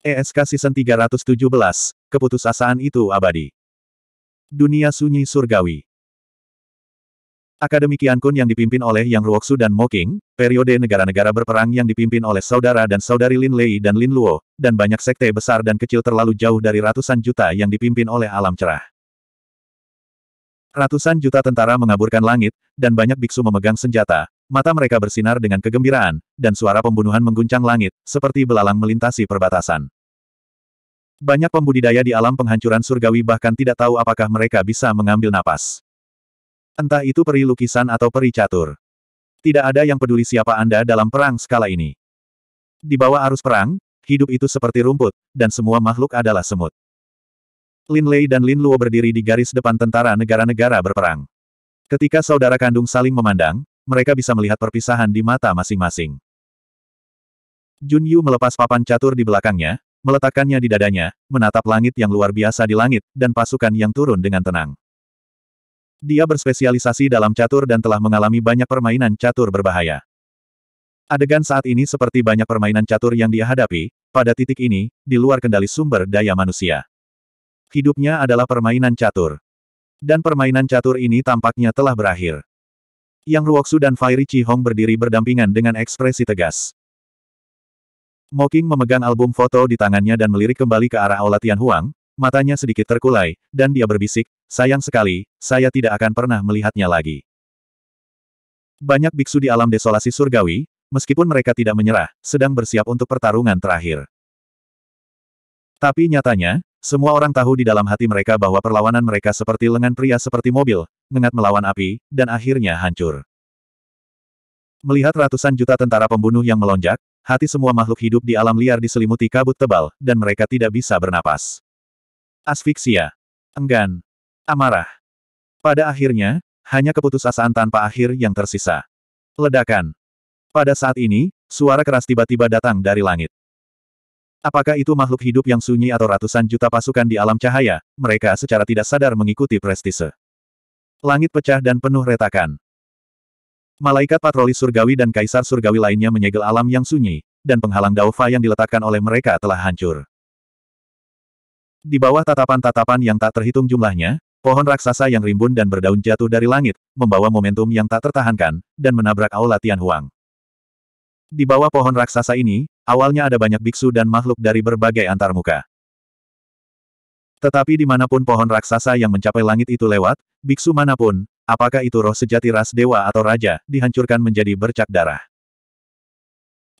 ESK Season 317, Keputusasaan itu abadi. Dunia sunyi surgawi. Akademi Kun yang dipimpin oleh Yang Ruoksu dan Moking, periode negara-negara berperang yang dipimpin oleh saudara dan saudari Lin Lei dan Lin Luo, dan banyak sekte besar dan kecil terlalu jauh dari ratusan juta yang dipimpin oleh alam cerah. Ratusan juta tentara mengaburkan langit, dan banyak biksu memegang senjata, Mata mereka bersinar dengan kegembiraan, dan suara pembunuhan mengguncang langit, seperti belalang melintasi perbatasan. Banyak pembudidaya di alam penghancuran surgawi bahkan tidak tahu apakah mereka bisa mengambil napas. Entah itu peri lukisan atau peri catur. Tidak ada yang peduli siapa Anda dalam perang skala ini. Di bawah arus perang, hidup itu seperti rumput, dan semua makhluk adalah semut. Lin Lei dan Lin Luo berdiri di garis depan tentara negara-negara berperang. Ketika saudara kandung saling memandang, mereka bisa melihat perpisahan di mata masing-masing. Jun Yu melepas papan catur di belakangnya, meletakkannya di dadanya, menatap langit yang luar biasa di langit, dan pasukan yang turun dengan tenang. Dia berspesialisasi dalam catur dan telah mengalami banyak permainan catur berbahaya. Adegan saat ini seperti banyak permainan catur yang dia hadapi, pada titik ini, di luar kendali sumber daya manusia. Hidupnya adalah permainan catur. Dan permainan catur ini tampaknya telah berakhir. Yang Ruoksu dan Fairy Hong berdiri berdampingan dengan ekspresi tegas. Moking memegang album foto di tangannya dan melirik kembali ke arah Aula Tian Huang, matanya sedikit terkulai, dan dia berbisik, sayang sekali, saya tidak akan pernah melihatnya lagi. Banyak biksu di alam desolasi surgawi, meskipun mereka tidak menyerah, sedang bersiap untuk pertarungan terakhir. Tapi nyatanya, semua orang tahu di dalam hati mereka bahwa perlawanan mereka seperti lengan pria seperti mobil, mengat melawan api, dan akhirnya hancur. Melihat ratusan juta tentara pembunuh yang melonjak, hati semua makhluk hidup di alam liar diselimuti kabut tebal, dan mereka tidak bisa bernapas. Asfiksia. Enggan. Amarah. Pada akhirnya, hanya keputusasaan tanpa akhir yang tersisa. Ledakan. Pada saat ini, suara keras tiba-tiba datang dari langit. Apakah itu makhluk hidup yang sunyi atau ratusan juta pasukan di alam cahaya, mereka secara tidak sadar mengikuti prestise. Langit pecah dan penuh retakan. Malaikat patroli surgawi dan kaisar surgawi lainnya menyegel alam yang sunyi, dan penghalang daufa yang diletakkan oleh mereka telah hancur. Di bawah tatapan-tatapan yang tak terhitung jumlahnya, pohon raksasa yang rimbun dan berdaun jatuh dari langit, membawa momentum yang tak tertahankan, dan menabrak aula Tianhuang. Di bawah pohon raksasa ini, awalnya ada banyak biksu dan makhluk dari berbagai antarmuka. Tetapi dimanapun pohon raksasa yang mencapai langit itu lewat, biksu manapun, apakah itu roh sejati ras dewa atau raja, dihancurkan menjadi bercak darah.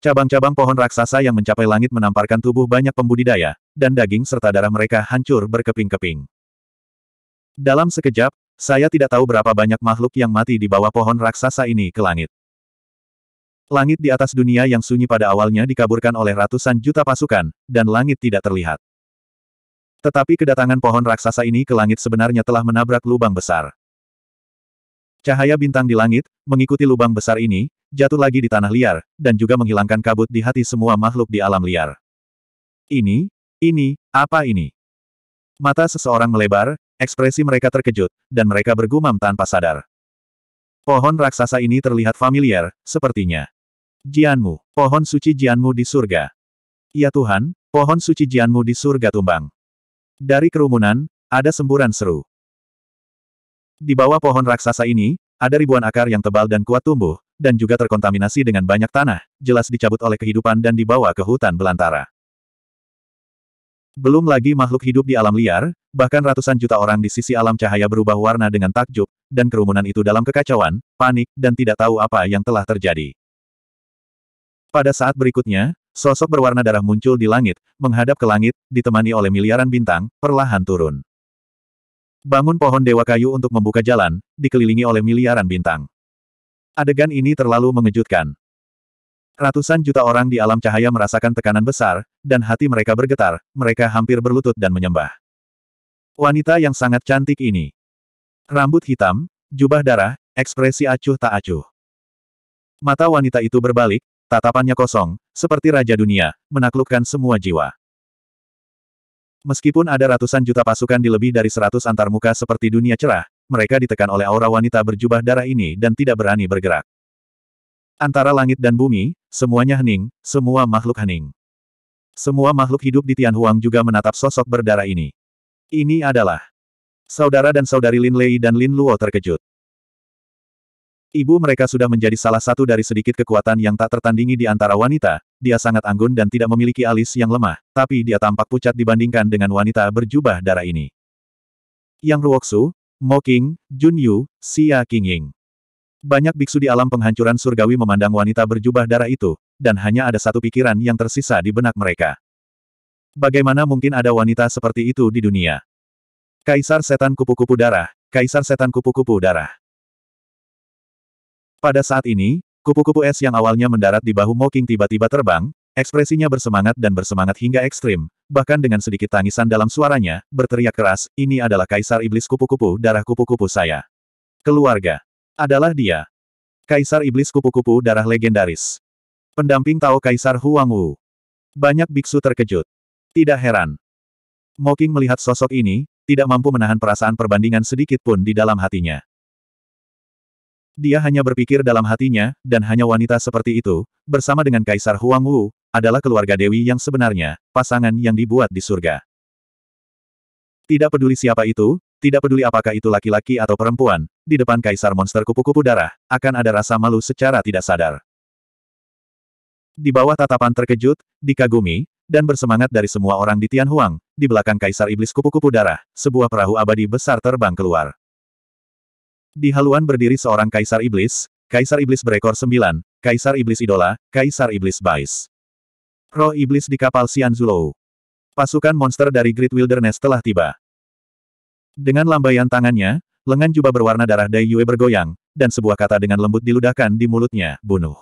Cabang-cabang pohon raksasa yang mencapai langit menamparkan tubuh banyak pembudidaya, dan daging serta darah mereka hancur berkeping-keping. Dalam sekejap, saya tidak tahu berapa banyak makhluk yang mati di bawah pohon raksasa ini ke langit. Langit di atas dunia yang sunyi pada awalnya dikaburkan oleh ratusan juta pasukan, dan langit tidak terlihat. Tetapi kedatangan pohon raksasa ini ke langit sebenarnya telah menabrak lubang besar. Cahaya bintang di langit, mengikuti lubang besar ini, jatuh lagi di tanah liar, dan juga menghilangkan kabut di hati semua makhluk di alam liar. Ini, ini, apa ini? Mata seseorang melebar, ekspresi mereka terkejut, dan mereka bergumam tanpa sadar. Pohon raksasa ini terlihat familiar, sepertinya. Jianmu, pohon suci Jianmu di surga. Ya Tuhan, pohon suci Jianmu di surga tumbang. Dari kerumunan, ada semburan seru. Di bawah pohon raksasa ini, ada ribuan akar yang tebal dan kuat tumbuh, dan juga terkontaminasi dengan banyak tanah, jelas dicabut oleh kehidupan dan dibawa ke hutan belantara. Belum lagi makhluk hidup di alam liar, bahkan ratusan juta orang di sisi alam cahaya berubah warna dengan takjub, dan kerumunan itu dalam kekacauan, panik, dan tidak tahu apa yang telah terjadi. Pada saat berikutnya, Sosok berwarna darah muncul di langit, menghadap ke langit, ditemani oleh miliaran bintang, perlahan turun. Bangun pohon dewa kayu untuk membuka jalan, dikelilingi oleh miliaran bintang. Adegan ini terlalu mengejutkan. Ratusan juta orang di alam cahaya merasakan tekanan besar, dan hati mereka bergetar, mereka hampir berlutut dan menyembah. Wanita yang sangat cantik ini. Rambut hitam, jubah darah, ekspresi acuh tak acuh. Mata wanita itu berbalik, Tatapannya kosong, seperti Raja Dunia, menaklukkan semua jiwa. Meskipun ada ratusan juta pasukan di lebih dari seratus antarmuka seperti dunia cerah, mereka ditekan oleh aura wanita berjubah darah ini dan tidak berani bergerak. Antara langit dan bumi, semuanya hening, semua makhluk hening. Semua makhluk hidup di Tianhuang juga menatap sosok berdarah ini. Ini adalah Saudara dan saudari Lin Lei dan Lin Luo terkejut. Ibu mereka sudah menjadi salah satu dari sedikit kekuatan yang tak tertandingi di antara wanita, dia sangat anggun dan tidak memiliki alis yang lemah, tapi dia tampak pucat dibandingkan dengan wanita berjubah darah ini. Yang Ruoksu, Mo King, Jun Yu, Xia Ying. Banyak biksu di alam penghancuran surgawi memandang wanita berjubah darah itu, dan hanya ada satu pikiran yang tersisa di benak mereka. Bagaimana mungkin ada wanita seperti itu di dunia? Kaisar Setan Kupu-Kupu Darah, Kaisar Setan Kupu-Kupu Darah. Pada saat ini, kupu-kupu es yang awalnya mendarat di bahu Moking tiba-tiba terbang, ekspresinya bersemangat dan bersemangat hingga ekstrim, bahkan dengan sedikit tangisan dalam suaranya, berteriak keras, ini adalah kaisar iblis kupu-kupu darah kupu-kupu saya. Keluarga. Adalah dia. Kaisar iblis kupu-kupu darah legendaris. Pendamping Tao Kaisar Huang Wu. Banyak biksu terkejut. Tidak heran. Moking melihat sosok ini, tidak mampu menahan perasaan perbandingan sedikit pun di dalam hatinya. Dia hanya berpikir dalam hatinya, dan hanya wanita seperti itu, bersama dengan Kaisar Huang Wu, adalah keluarga Dewi yang sebenarnya, pasangan yang dibuat di surga. Tidak peduli siapa itu, tidak peduli apakah itu laki-laki atau perempuan, di depan Kaisar Monster Kupu-Kupu Darah, akan ada rasa malu secara tidak sadar. Di bawah tatapan terkejut, dikagumi, dan bersemangat dari semua orang di Tianhuang, di belakang Kaisar Iblis Kupu-Kupu Darah, sebuah perahu abadi besar terbang keluar. Di haluan berdiri seorang kaisar iblis, kaisar iblis berekor sembilan, kaisar iblis idola, kaisar iblis bais. Roh iblis di kapal Zulou. Pasukan monster dari Great Wilderness telah tiba. Dengan lambaian tangannya, lengan jubah berwarna darah Dai Yue bergoyang, dan sebuah kata dengan lembut diludahkan di mulutnya, bunuh.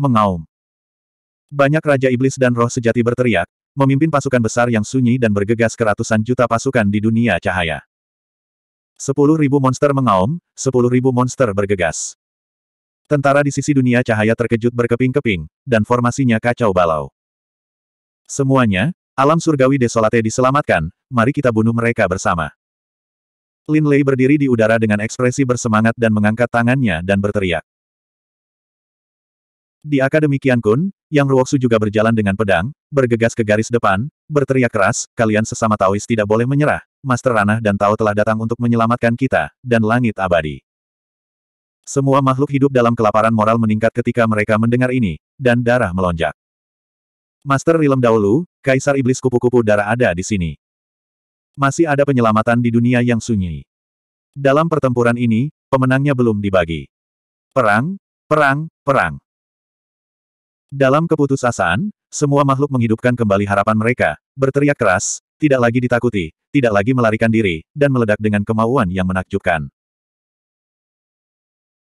Mengaum. Banyak Raja Iblis dan roh sejati berteriak, memimpin pasukan besar yang sunyi dan bergegas ke ratusan juta pasukan di dunia cahaya. Sepuluh ribu monster mengaum, sepuluh ribu monster bergegas. Tentara di sisi dunia cahaya terkejut berkeping-keping, dan formasinya kacau balau. Semuanya, alam surgawi desolate diselamatkan, mari kita bunuh mereka bersama. Lin Lei berdiri di udara dengan ekspresi bersemangat dan mengangkat tangannya dan berteriak. Di Akademi Kian Kun, Yang Ruoksu juga berjalan dengan pedang, bergegas ke garis depan, berteriak keras, kalian sesama Taois tidak boleh menyerah, Master Ranah dan Tao telah datang untuk menyelamatkan kita, dan langit abadi. Semua makhluk hidup dalam kelaparan moral meningkat ketika mereka mendengar ini, dan darah melonjak. Master Rilem dahulu, Kaisar Iblis Kupu-Kupu Darah ada di sini. Masih ada penyelamatan di dunia yang sunyi. Dalam pertempuran ini, pemenangnya belum dibagi. Perang, perang, perang. Dalam keputusasaan, semua makhluk menghidupkan kembali harapan mereka, berteriak keras, tidak lagi ditakuti, tidak lagi melarikan diri, dan meledak dengan kemauan yang menakjubkan.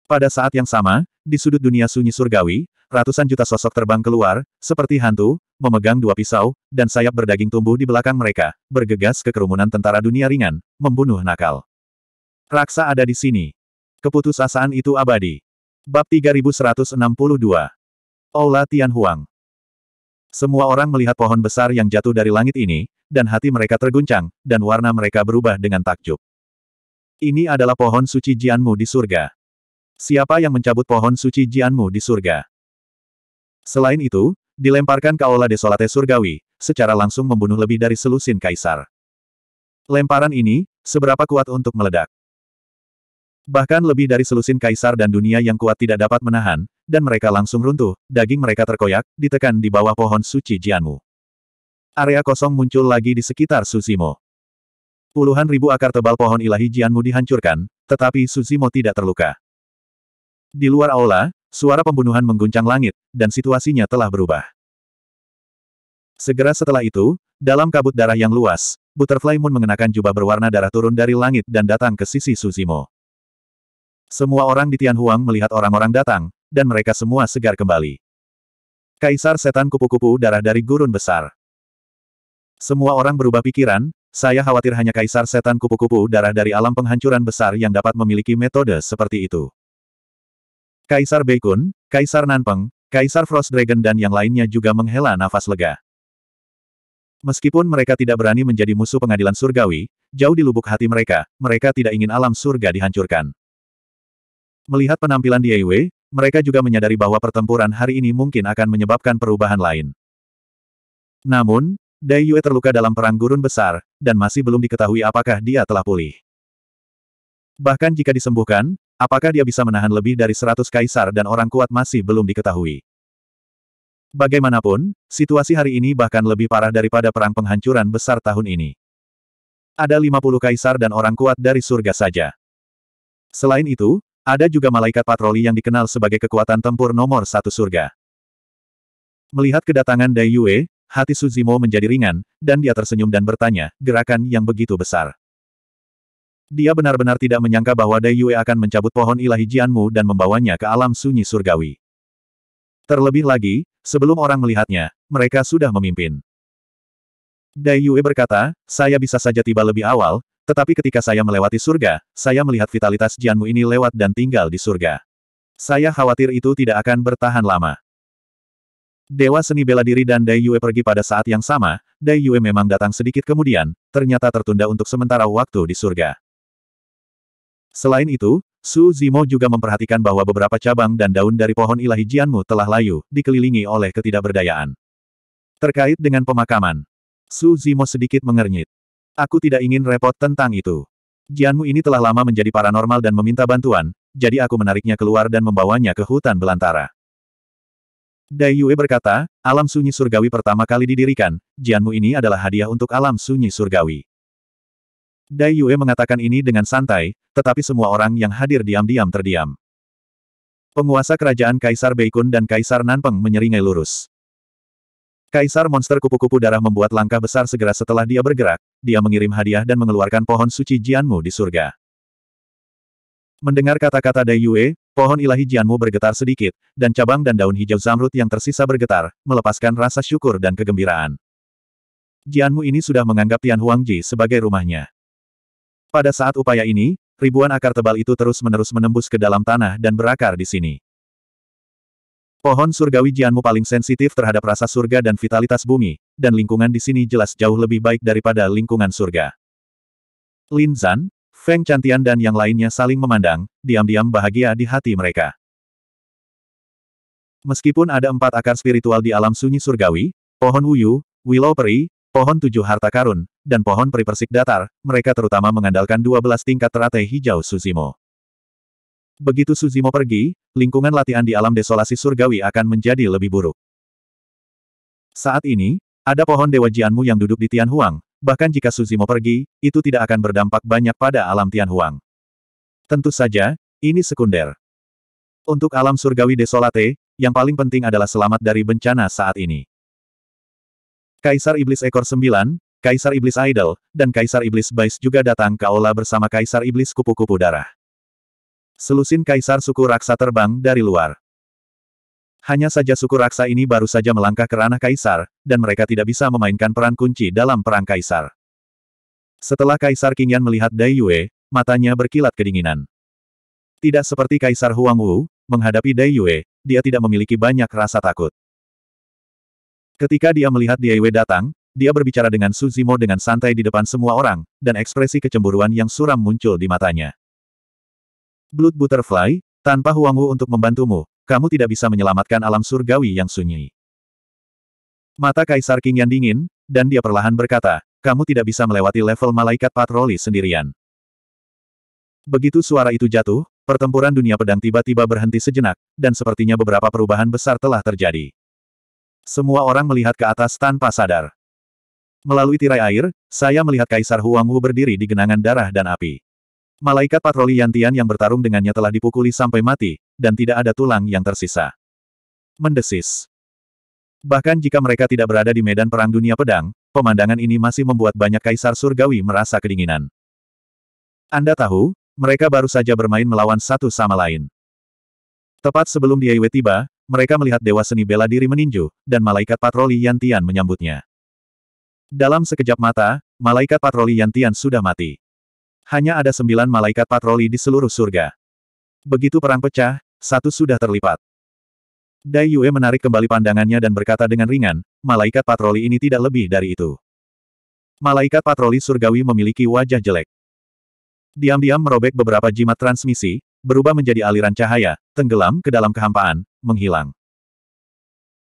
Pada saat yang sama, di sudut dunia sunyi surgawi, ratusan juta sosok terbang keluar, seperti hantu, memegang dua pisau, dan sayap berdaging tumbuh di belakang mereka, bergegas ke kerumunan tentara dunia ringan, membunuh nakal. Raksa ada di sini. Keputusasaan itu abadi. Bab 3162 Aula Tianhuang semua orang melihat pohon besar yang jatuh dari langit ini, dan hati mereka terguncang, dan warna mereka berubah dengan takjub. Ini adalah pohon suci Jianmu di surga. Siapa yang mencabut pohon suci Jianmu di surga? Selain itu, dilemparkan ke aula desolate surgawi, secara langsung membunuh lebih dari selusin kaisar. Lemparan ini, seberapa kuat untuk meledak? Bahkan lebih dari selusin kaisar dan dunia yang kuat tidak dapat menahan, dan mereka langsung runtuh, daging mereka terkoyak, ditekan di bawah pohon suci Jianmu. Area kosong muncul lagi di sekitar Suzimo. Puluhan ribu akar tebal pohon ilahi Jianmu dihancurkan, tetapi Suzimo tidak terluka. Di luar aula, suara pembunuhan mengguncang langit, dan situasinya telah berubah. Segera setelah itu, dalam kabut darah yang luas, Butterfly Moon mengenakan jubah berwarna darah turun dari langit dan datang ke sisi Suzimo. Semua orang di Tianhuang melihat orang-orang datang, dan mereka semua segar kembali. Kaisar setan kupu-kupu darah dari gurun besar. Semua orang berubah pikiran, saya khawatir hanya kaisar setan kupu-kupu darah dari alam penghancuran besar yang dapat memiliki metode seperti itu. Kaisar Beikun, Kaisar Nanpeng, Kaisar Frost Dragon dan yang lainnya juga menghela nafas lega. Meskipun mereka tidak berani menjadi musuh pengadilan surgawi, jauh di lubuk hati mereka, mereka tidak ingin alam surga dihancurkan. Melihat penampilan di Wei, mereka juga menyadari bahwa pertempuran hari ini mungkin akan menyebabkan perubahan lain. Namun, Dai Yue terluka dalam perang gurun besar, dan masih belum diketahui apakah dia telah pulih. Bahkan jika disembuhkan, apakah dia bisa menahan lebih dari 100 kaisar dan orang kuat masih belum diketahui. Bagaimanapun, situasi hari ini bahkan lebih parah daripada perang penghancuran besar tahun ini. Ada 50 kaisar dan orang kuat dari surga saja. Selain itu, ada juga malaikat patroli yang dikenal sebagai kekuatan tempur nomor satu surga. Melihat kedatangan Dai Yue, hati Suzimo menjadi ringan, dan dia tersenyum dan bertanya, gerakan yang begitu besar. Dia benar-benar tidak menyangka bahwa Dai Yue akan mencabut pohon ilahi Jianmu dan membawanya ke alam sunyi surgawi. Terlebih lagi, sebelum orang melihatnya, mereka sudah memimpin. Dai Yue berkata, saya bisa saja tiba lebih awal, tetapi ketika saya melewati surga, saya melihat vitalitas Jianmu ini lewat dan tinggal di surga. Saya khawatir itu tidak akan bertahan lama. Dewa seni bela diri dan Dai Yue pergi pada saat yang sama, Dai Yue memang datang sedikit kemudian, ternyata tertunda untuk sementara waktu di surga. Selain itu, Su Zimo juga memperhatikan bahwa beberapa cabang dan daun dari pohon ilahi Jianmu telah layu, dikelilingi oleh ketidakberdayaan. Terkait dengan pemakaman, Su Zimo sedikit mengernyit. Aku tidak ingin repot tentang itu. Jianmu ini telah lama menjadi paranormal dan meminta bantuan, jadi aku menariknya keluar dan membawanya ke hutan belantara. Dai Yue berkata, alam sunyi surgawi pertama kali didirikan, Jianmu ini adalah hadiah untuk alam sunyi surgawi. Dai Yue mengatakan ini dengan santai, tetapi semua orang yang hadir diam-diam terdiam. Penguasa kerajaan Kaisar Beikun dan Kaisar Nanpeng menyeringai lurus. Kaisar monster kupu-kupu darah membuat langkah besar segera setelah dia bergerak, dia mengirim hadiah dan mengeluarkan pohon suci Jianmu di surga. Mendengar kata-kata Dai Yue, pohon ilahi Jianmu bergetar sedikit, dan cabang dan daun hijau zamrud yang tersisa bergetar, melepaskan rasa syukur dan kegembiraan. Jianmu ini sudah menganggap Tian Huangji sebagai rumahnya. Pada saat upaya ini, ribuan akar tebal itu terus-menerus menembus ke dalam tanah dan berakar di sini. Pohon surgawi Jianmu paling sensitif terhadap rasa surga dan vitalitas bumi, dan lingkungan di sini jelas jauh lebih baik daripada lingkungan surga. Lin Zan, Feng Cantian dan yang lainnya saling memandang, diam-diam bahagia di hati mereka. Meskipun ada empat akar spiritual di alam sunyi surgawi, pohon Wuyu, Willow Peri, pohon tujuh harta karun, dan pohon peri persik datar, mereka terutama mengandalkan dua belas tingkat teratai hijau Suzimo. Begitu Suzimo pergi, lingkungan latihan di alam desolasi surgawi akan menjadi lebih buruk. Saat ini, ada pohon dewa Jianmu yang duduk di Tianhuang, bahkan jika Suzimo pergi, itu tidak akan berdampak banyak pada alam Tianhuang. Tentu saja, ini sekunder. Untuk alam surgawi desolate, yang paling penting adalah selamat dari bencana saat ini. Kaisar Iblis Ekor Sembilan, Kaisar Iblis Idol, dan Kaisar Iblis Bais juga datang ke aula bersama Kaisar Iblis Kupu-Kupu Darah. Selusin kaisar suku raksa terbang dari luar. Hanya saja suku raksa ini baru saja melangkah ke ranah kaisar, dan mereka tidak bisa memainkan peran kunci dalam perang kaisar. Setelah kaisar Qingyan melihat Dai Yue, matanya berkilat kedinginan. Tidak seperti kaisar Huang Wu, menghadapi Dai Yue, dia tidak memiliki banyak rasa takut. Ketika dia melihat Dai Yue datang, dia berbicara dengan Su Zimo dengan santai di depan semua orang, dan ekspresi kecemburuan yang suram muncul di matanya. Blood Butterfly, tanpa Huangwu untuk membantumu, kamu tidak bisa menyelamatkan alam surgawi yang sunyi. Mata Kaisar King yang dingin, dan dia perlahan berkata, kamu tidak bisa melewati level malaikat patroli sendirian. Begitu suara itu jatuh, pertempuran dunia pedang tiba-tiba berhenti sejenak, dan sepertinya beberapa perubahan besar telah terjadi. Semua orang melihat ke atas tanpa sadar. Melalui tirai air, saya melihat Kaisar Huangwu berdiri di genangan darah dan api. Malaikat patroli Yantian yang bertarung dengannya telah dipukuli sampai mati, dan tidak ada tulang yang tersisa. Mendesis. Bahkan jika mereka tidak berada di medan perang dunia pedang, pemandangan ini masih membuat banyak kaisar surgawi merasa kedinginan. Anda tahu, mereka baru saja bermain melawan satu sama lain. Tepat sebelum Diaiwe tiba, mereka melihat dewa seni bela diri meninju, dan malaikat patroli Yantian menyambutnya. Dalam sekejap mata, malaikat patroli Yantian sudah mati hanya ada sembilan malaikat patroli di seluruh surga. Begitu perang pecah, satu sudah terlipat. Dai Yue menarik kembali pandangannya dan berkata dengan ringan, malaikat patroli ini tidak lebih dari itu. Malaikat patroli surgawi memiliki wajah jelek. Diam-diam merobek beberapa jimat transmisi, berubah menjadi aliran cahaya, tenggelam ke dalam kehampaan, menghilang.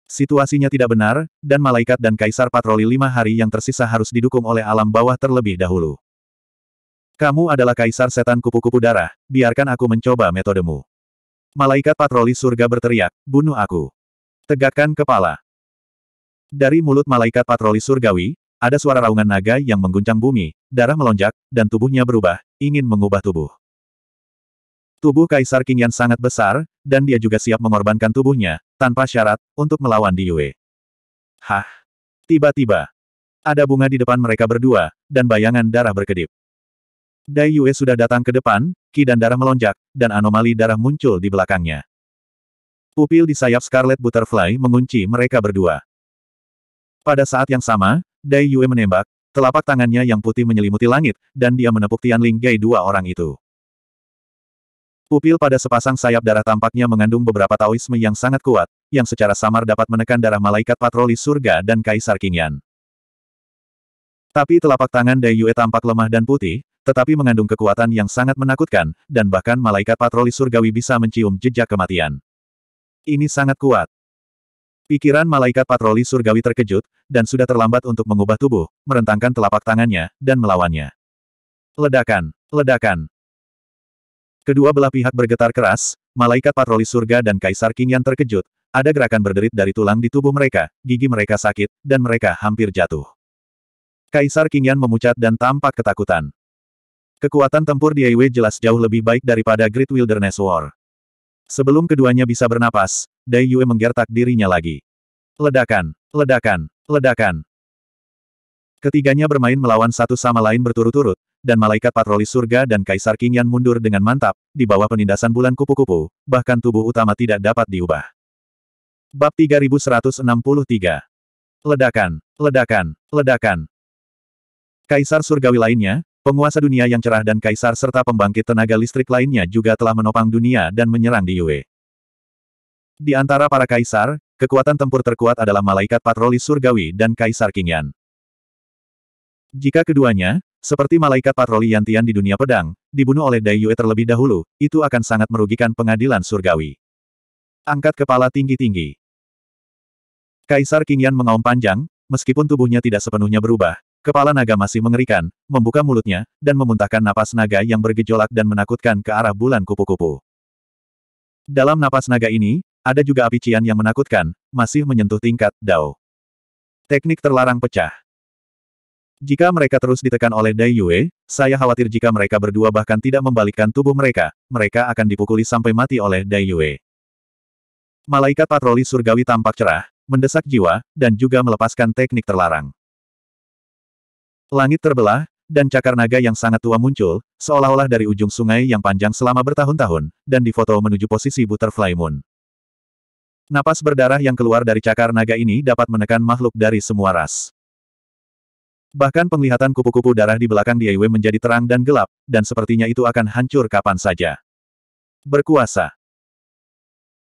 Situasinya tidak benar, dan malaikat dan kaisar patroli lima hari yang tersisa harus didukung oleh alam bawah terlebih dahulu. Kamu adalah kaisar setan kupu-kupu darah, biarkan aku mencoba metodemu. Malaikat patroli surga berteriak, bunuh aku. Tegakkan kepala. Dari mulut malaikat patroli surgawi, ada suara raungan naga yang mengguncang bumi, darah melonjak, dan tubuhnya berubah, ingin mengubah tubuh. Tubuh Kaisar Qingyan sangat besar, dan dia juga siap mengorbankan tubuhnya, tanpa syarat, untuk melawan di Yue. Hah! Tiba-tiba, ada bunga di depan mereka berdua, dan bayangan darah berkedip. Dai Yue sudah datang ke depan, ki dan darah melonjak, dan anomali darah muncul di belakangnya. Pupil di sayap Scarlet Butterfly mengunci mereka berdua. Pada saat yang sama, Dai Yue menembak, telapak tangannya yang putih menyelimuti langit, dan dia menepuk Tian Ling Gai dua orang itu. Pupil pada sepasang sayap darah tampaknya mengandung beberapa taoisme yang sangat kuat, yang secara samar dapat menekan darah malaikat patroli surga dan Kaisar Kingyan. Tapi telapak tangan Dai Yue tampak lemah dan putih, tetapi mengandung kekuatan yang sangat menakutkan, dan bahkan malaikat patroli surgawi bisa mencium jejak kematian. Ini sangat kuat. Pikiran malaikat patroli surgawi terkejut, dan sudah terlambat untuk mengubah tubuh, merentangkan telapak tangannya, dan melawannya. Ledakan! Ledakan! Kedua belah pihak bergetar keras, malaikat patroli surga dan kaisar king yang terkejut, ada gerakan berderit dari tulang di tubuh mereka, gigi mereka sakit, dan mereka hampir jatuh. Kaisar Kingian memucat dan tampak ketakutan. Kekuatan tempur di jelas jauh lebih baik daripada Great Wilderness War. Sebelum keduanya bisa bernapas, Dai Yue menggertak dirinya lagi. Ledakan, ledakan, ledakan. Ketiganya bermain melawan satu sama lain berturut-turut, dan malaikat patroli surga dan Kaisar Qingyan mundur dengan mantap, di bawah penindasan bulan kupu-kupu, bahkan tubuh utama tidak dapat diubah. Bab 3163 Ledakan, ledakan, ledakan. Kaisar surgawi lainnya, Penguasa dunia yang cerah dan kaisar serta pembangkit tenaga listrik lainnya juga telah menopang dunia dan menyerang di Yue. Di antara para kaisar, kekuatan tempur terkuat adalah malaikat patroli surgawi dan kaisar Qingyan. Jika keduanya, seperti malaikat patroli Yantian di dunia pedang, dibunuh oleh Dai Yue terlebih dahulu, itu akan sangat merugikan pengadilan surgawi. Angkat kepala tinggi-tinggi. Kaisar Qingyan mengaum panjang, meskipun tubuhnya tidak sepenuhnya berubah, Kepala naga masih mengerikan, membuka mulutnya, dan memuntahkan napas naga yang bergejolak dan menakutkan ke arah bulan kupu-kupu. Dalam napas naga ini, ada juga api cian yang menakutkan, masih menyentuh tingkat Dao. Teknik terlarang pecah. Jika mereka terus ditekan oleh Dai Yue, saya khawatir jika mereka berdua bahkan tidak membalikkan tubuh mereka, mereka akan dipukuli sampai mati oleh Dai Yue. Malaikat patroli surgawi tampak cerah, mendesak jiwa, dan juga melepaskan teknik terlarang. Langit terbelah, dan cakar naga yang sangat tua muncul, seolah-olah dari ujung sungai yang panjang selama bertahun-tahun, dan difoto menuju posisi Butterfly Moon. Napas berdarah yang keluar dari cakar naga ini dapat menekan makhluk dari semua ras. Bahkan penglihatan kupu-kupu darah di belakang DIY menjadi terang dan gelap, dan sepertinya itu akan hancur kapan saja. Berkuasa.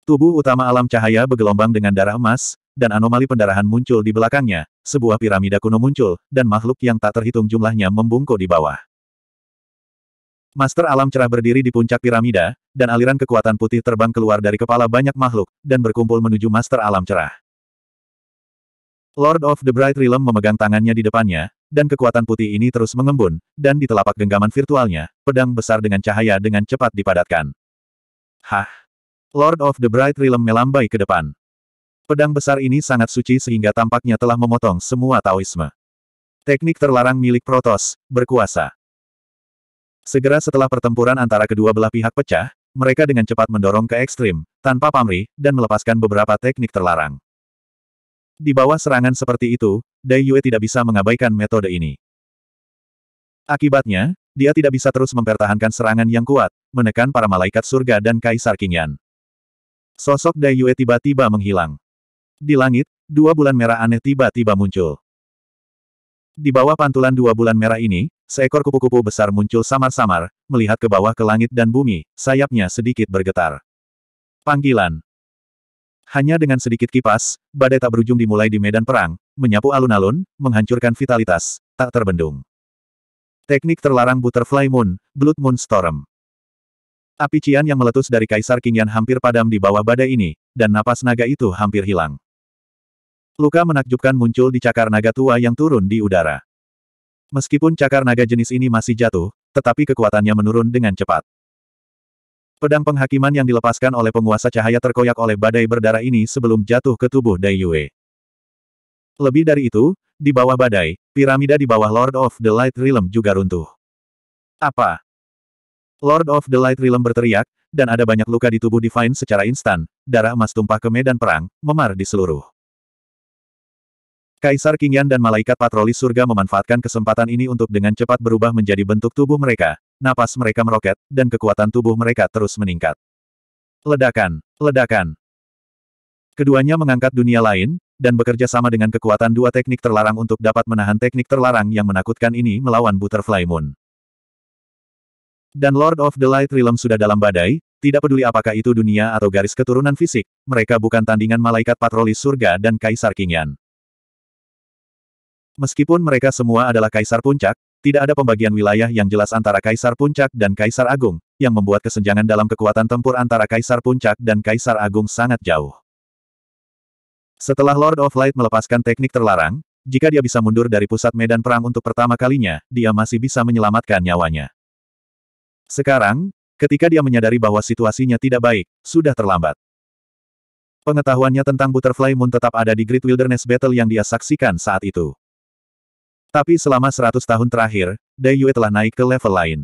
Tubuh utama alam cahaya bergelombang dengan darah emas, dan anomali pendarahan muncul di belakangnya, sebuah piramida kuno muncul, dan makhluk yang tak terhitung jumlahnya membungkuk di bawah. Master alam cerah berdiri di puncak piramida, dan aliran kekuatan putih terbang keluar dari kepala banyak makhluk, dan berkumpul menuju Master alam cerah. Lord of the Bright Realm memegang tangannya di depannya, dan kekuatan putih ini terus mengembun, dan di telapak genggaman virtualnya, pedang besar dengan cahaya dengan cepat dipadatkan. Hah! Lord of the Bright Realm melambai ke depan. Pedang besar ini sangat suci sehingga tampaknya telah memotong semua Taoisme. Teknik terlarang milik Protos, berkuasa. Segera setelah pertempuran antara kedua belah pihak pecah, mereka dengan cepat mendorong ke ekstrim, tanpa pamrih, dan melepaskan beberapa teknik terlarang. Di bawah serangan seperti itu, Dai Yue tidak bisa mengabaikan metode ini. Akibatnya, dia tidak bisa terus mempertahankan serangan yang kuat, menekan para malaikat surga dan Kaisar Qingyan. Sosok Dai Yue tiba-tiba menghilang. Di langit, dua bulan merah aneh tiba-tiba muncul. Di bawah pantulan dua bulan merah ini, seekor kupu-kupu besar muncul samar-samar, melihat ke bawah ke langit dan bumi, sayapnya sedikit bergetar. Panggilan. Hanya dengan sedikit kipas, badai tak berujung dimulai di medan perang, menyapu alun-alun, menghancurkan vitalitas, tak terbendung. Teknik terlarang Butterfly Moon, Blood Moon Storm. Api Cian yang meletus dari Kaisar Kingian hampir padam di bawah badai ini, dan napas naga itu hampir hilang. Luka menakjubkan muncul di cakar naga tua yang turun di udara. Meskipun cakar naga jenis ini masih jatuh, tetapi kekuatannya menurun dengan cepat. Pedang penghakiman yang dilepaskan oleh penguasa cahaya terkoyak oleh badai berdarah ini sebelum jatuh ke tubuh Dai Yue. Lebih dari itu, di bawah badai, piramida di bawah Lord of the Light Realm juga runtuh. Apa? Lord of the Light Realm berteriak, dan ada banyak luka di tubuh Divine secara instan, darah emas tumpah ke medan perang, memar di seluruh. Kaisar Kingyan dan malaikat patroli surga memanfaatkan kesempatan ini untuk dengan cepat berubah menjadi bentuk tubuh mereka, napas mereka meroket, dan kekuatan tubuh mereka terus meningkat. Ledakan, ledakan. Keduanya mengangkat dunia lain, dan bekerja sama dengan kekuatan dua teknik terlarang untuk dapat menahan teknik terlarang yang menakutkan ini melawan Butterfly Moon. Dan Lord of the Light Realm sudah dalam badai, tidak peduli apakah itu dunia atau garis keturunan fisik, mereka bukan tandingan malaikat patroli surga dan Kaisar Kingyan. Meskipun mereka semua adalah Kaisar Puncak, tidak ada pembagian wilayah yang jelas antara Kaisar Puncak dan Kaisar Agung, yang membuat kesenjangan dalam kekuatan tempur antara Kaisar Puncak dan Kaisar Agung sangat jauh. Setelah Lord of Light melepaskan teknik terlarang, jika dia bisa mundur dari pusat medan perang untuk pertama kalinya, dia masih bisa menyelamatkan nyawanya. Sekarang, ketika dia menyadari bahwa situasinya tidak baik, sudah terlambat. Pengetahuannya tentang Butterfly Moon tetap ada di Great Wilderness Battle yang dia saksikan saat itu. Tapi selama 100 tahun terakhir, Dai Yue telah naik ke level lain.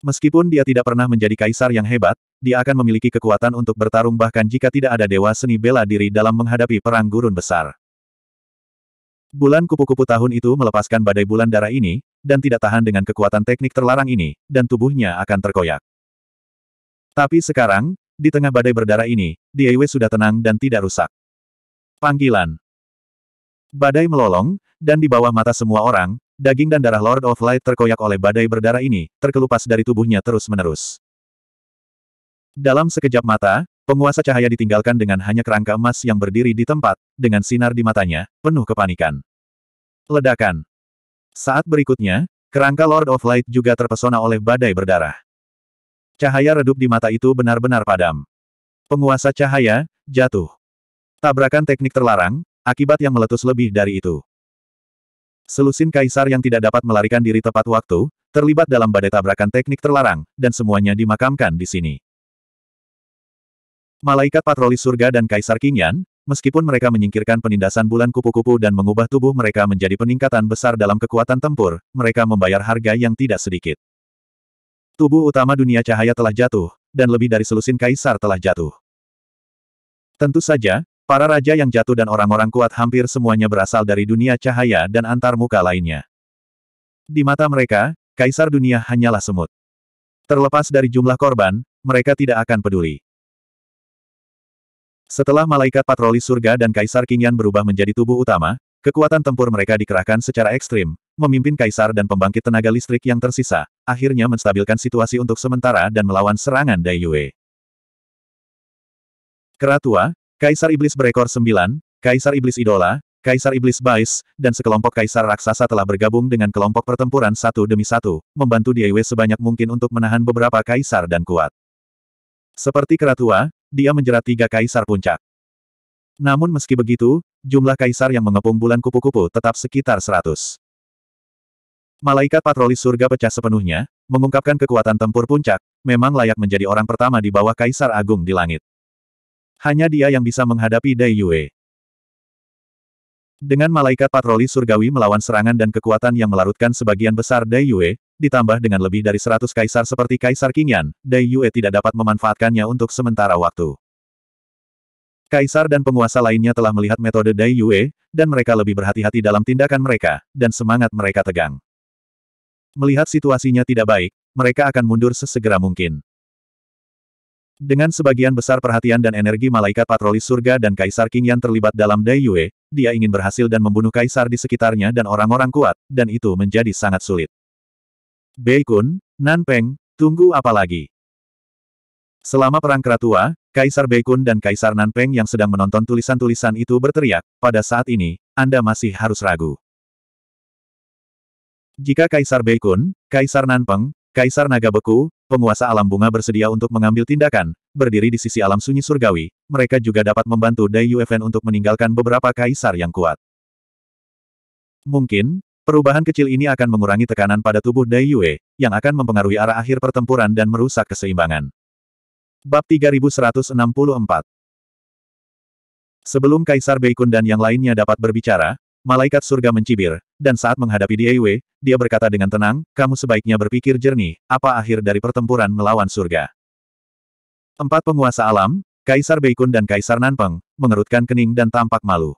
Meskipun dia tidak pernah menjadi kaisar yang hebat, dia akan memiliki kekuatan untuk bertarung bahkan jika tidak ada dewa seni bela diri dalam menghadapi perang gurun besar. Bulan kupu-kupu tahun itu melepaskan badai bulan darah ini, dan tidak tahan dengan kekuatan teknik terlarang ini, dan tubuhnya akan terkoyak. Tapi sekarang, di tengah badai berdarah ini, Diewe sudah tenang dan tidak rusak. Panggilan Badai melolong, dan di bawah mata semua orang, daging dan darah Lord of Light terkoyak oleh badai berdarah ini, terkelupas dari tubuhnya terus-menerus. Dalam sekejap mata, penguasa cahaya ditinggalkan dengan hanya kerangka emas yang berdiri di tempat, dengan sinar di matanya, penuh kepanikan. Ledakan. Saat berikutnya, kerangka Lord of Light juga terpesona oleh badai berdarah. Cahaya redup di mata itu benar-benar padam. Penguasa cahaya, jatuh. Tabrakan teknik terlarang, akibat yang meletus lebih dari itu. Selusin kaisar yang tidak dapat melarikan diri tepat waktu, terlibat dalam badai tabrakan teknik terlarang, dan semuanya dimakamkan di sini. Malaikat patroli surga dan kaisar Kingyan, meskipun mereka menyingkirkan penindasan bulan kupu-kupu dan mengubah tubuh mereka menjadi peningkatan besar dalam kekuatan tempur, mereka membayar harga yang tidak sedikit. Tubuh utama dunia cahaya telah jatuh, dan lebih dari selusin kaisar telah jatuh. Tentu saja, Para raja yang jatuh dan orang-orang kuat hampir semuanya berasal dari dunia cahaya dan antarmuka lainnya. Di mata mereka, kaisar dunia hanyalah semut. Terlepas dari jumlah korban, mereka tidak akan peduli. Setelah malaikat patroli surga dan Kaisar Kingian berubah menjadi tubuh utama, kekuatan tempur mereka dikerahkan secara ekstrim, memimpin Kaisar dan pembangkit tenaga listrik yang tersisa, akhirnya menstabilkan situasi untuk sementara dan melawan serangan Dai Yue. Keratua, Kaisar Iblis Berekor Sembilan, Kaisar Iblis Idola, Kaisar Iblis Bais, dan sekelompok kaisar raksasa telah bergabung dengan kelompok pertempuran satu demi satu, membantu Diewe sebanyak mungkin untuk menahan beberapa kaisar dan kuat. Seperti Keratua, dia menjerat tiga kaisar puncak. Namun meski begitu, jumlah kaisar yang mengepung bulan kupu-kupu tetap sekitar seratus. Malaikat patroli surga pecah sepenuhnya, mengungkapkan kekuatan tempur puncak, memang layak menjadi orang pertama di bawah Kaisar Agung di langit. Hanya dia yang bisa menghadapi Dai Yue. Dengan malaikat patroli surgawi melawan serangan dan kekuatan yang melarutkan sebagian besar Dai Yue, ditambah dengan lebih dari seratus kaisar seperti Kaisar Qingyan, Dai Yue tidak dapat memanfaatkannya untuk sementara waktu. Kaisar dan penguasa lainnya telah melihat metode Dai Yue, dan mereka lebih berhati-hati dalam tindakan mereka, dan semangat mereka tegang. Melihat situasinya tidak baik, mereka akan mundur sesegera mungkin. Dengan sebagian besar perhatian dan energi malaikat patroli surga dan Kaisar King yang terlibat dalam Dai Yue, dia ingin berhasil dan membunuh Kaisar di sekitarnya dan orang-orang kuat, dan itu menjadi sangat sulit. Bei Kun, Nan Peng, tunggu apa lagi? Selama Perang Keratua, Kaisar Bei Kun dan Kaisar Nan Peng yang sedang menonton tulisan-tulisan itu berteriak, pada saat ini, Anda masih harus ragu. Jika Kaisar Bei Kun, Kaisar Nan Peng. Kaisar Naga Beku, penguasa alam bunga bersedia untuk mengambil tindakan, berdiri di sisi alam sunyi surgawi, mereka juga dapat membantu Dai Yuefen untuk meninggalkan beberapa kaisar yang kuat. Mungkin, perubahan kecil ini akan mengurangi tekanan pada tubuh Dai Yue, yang akan mempengaruhi arah akhir pertempuran dan merusak keseimbangan. Bab 3164 Sebelum Kaisar Beikun dan yang lainnya dapat berbicara, Malaikat surga mencibir, dan saat menghadapi Diewe, dia berkata dengan tenang, kamu sebaiknya berpikir jernih, apa akhir dari pertempuran melawan surga. Empat penguasa alam, Kaisar Beikun dan Kaisar Nanpeng, mengerutkan kening dan tampak malu.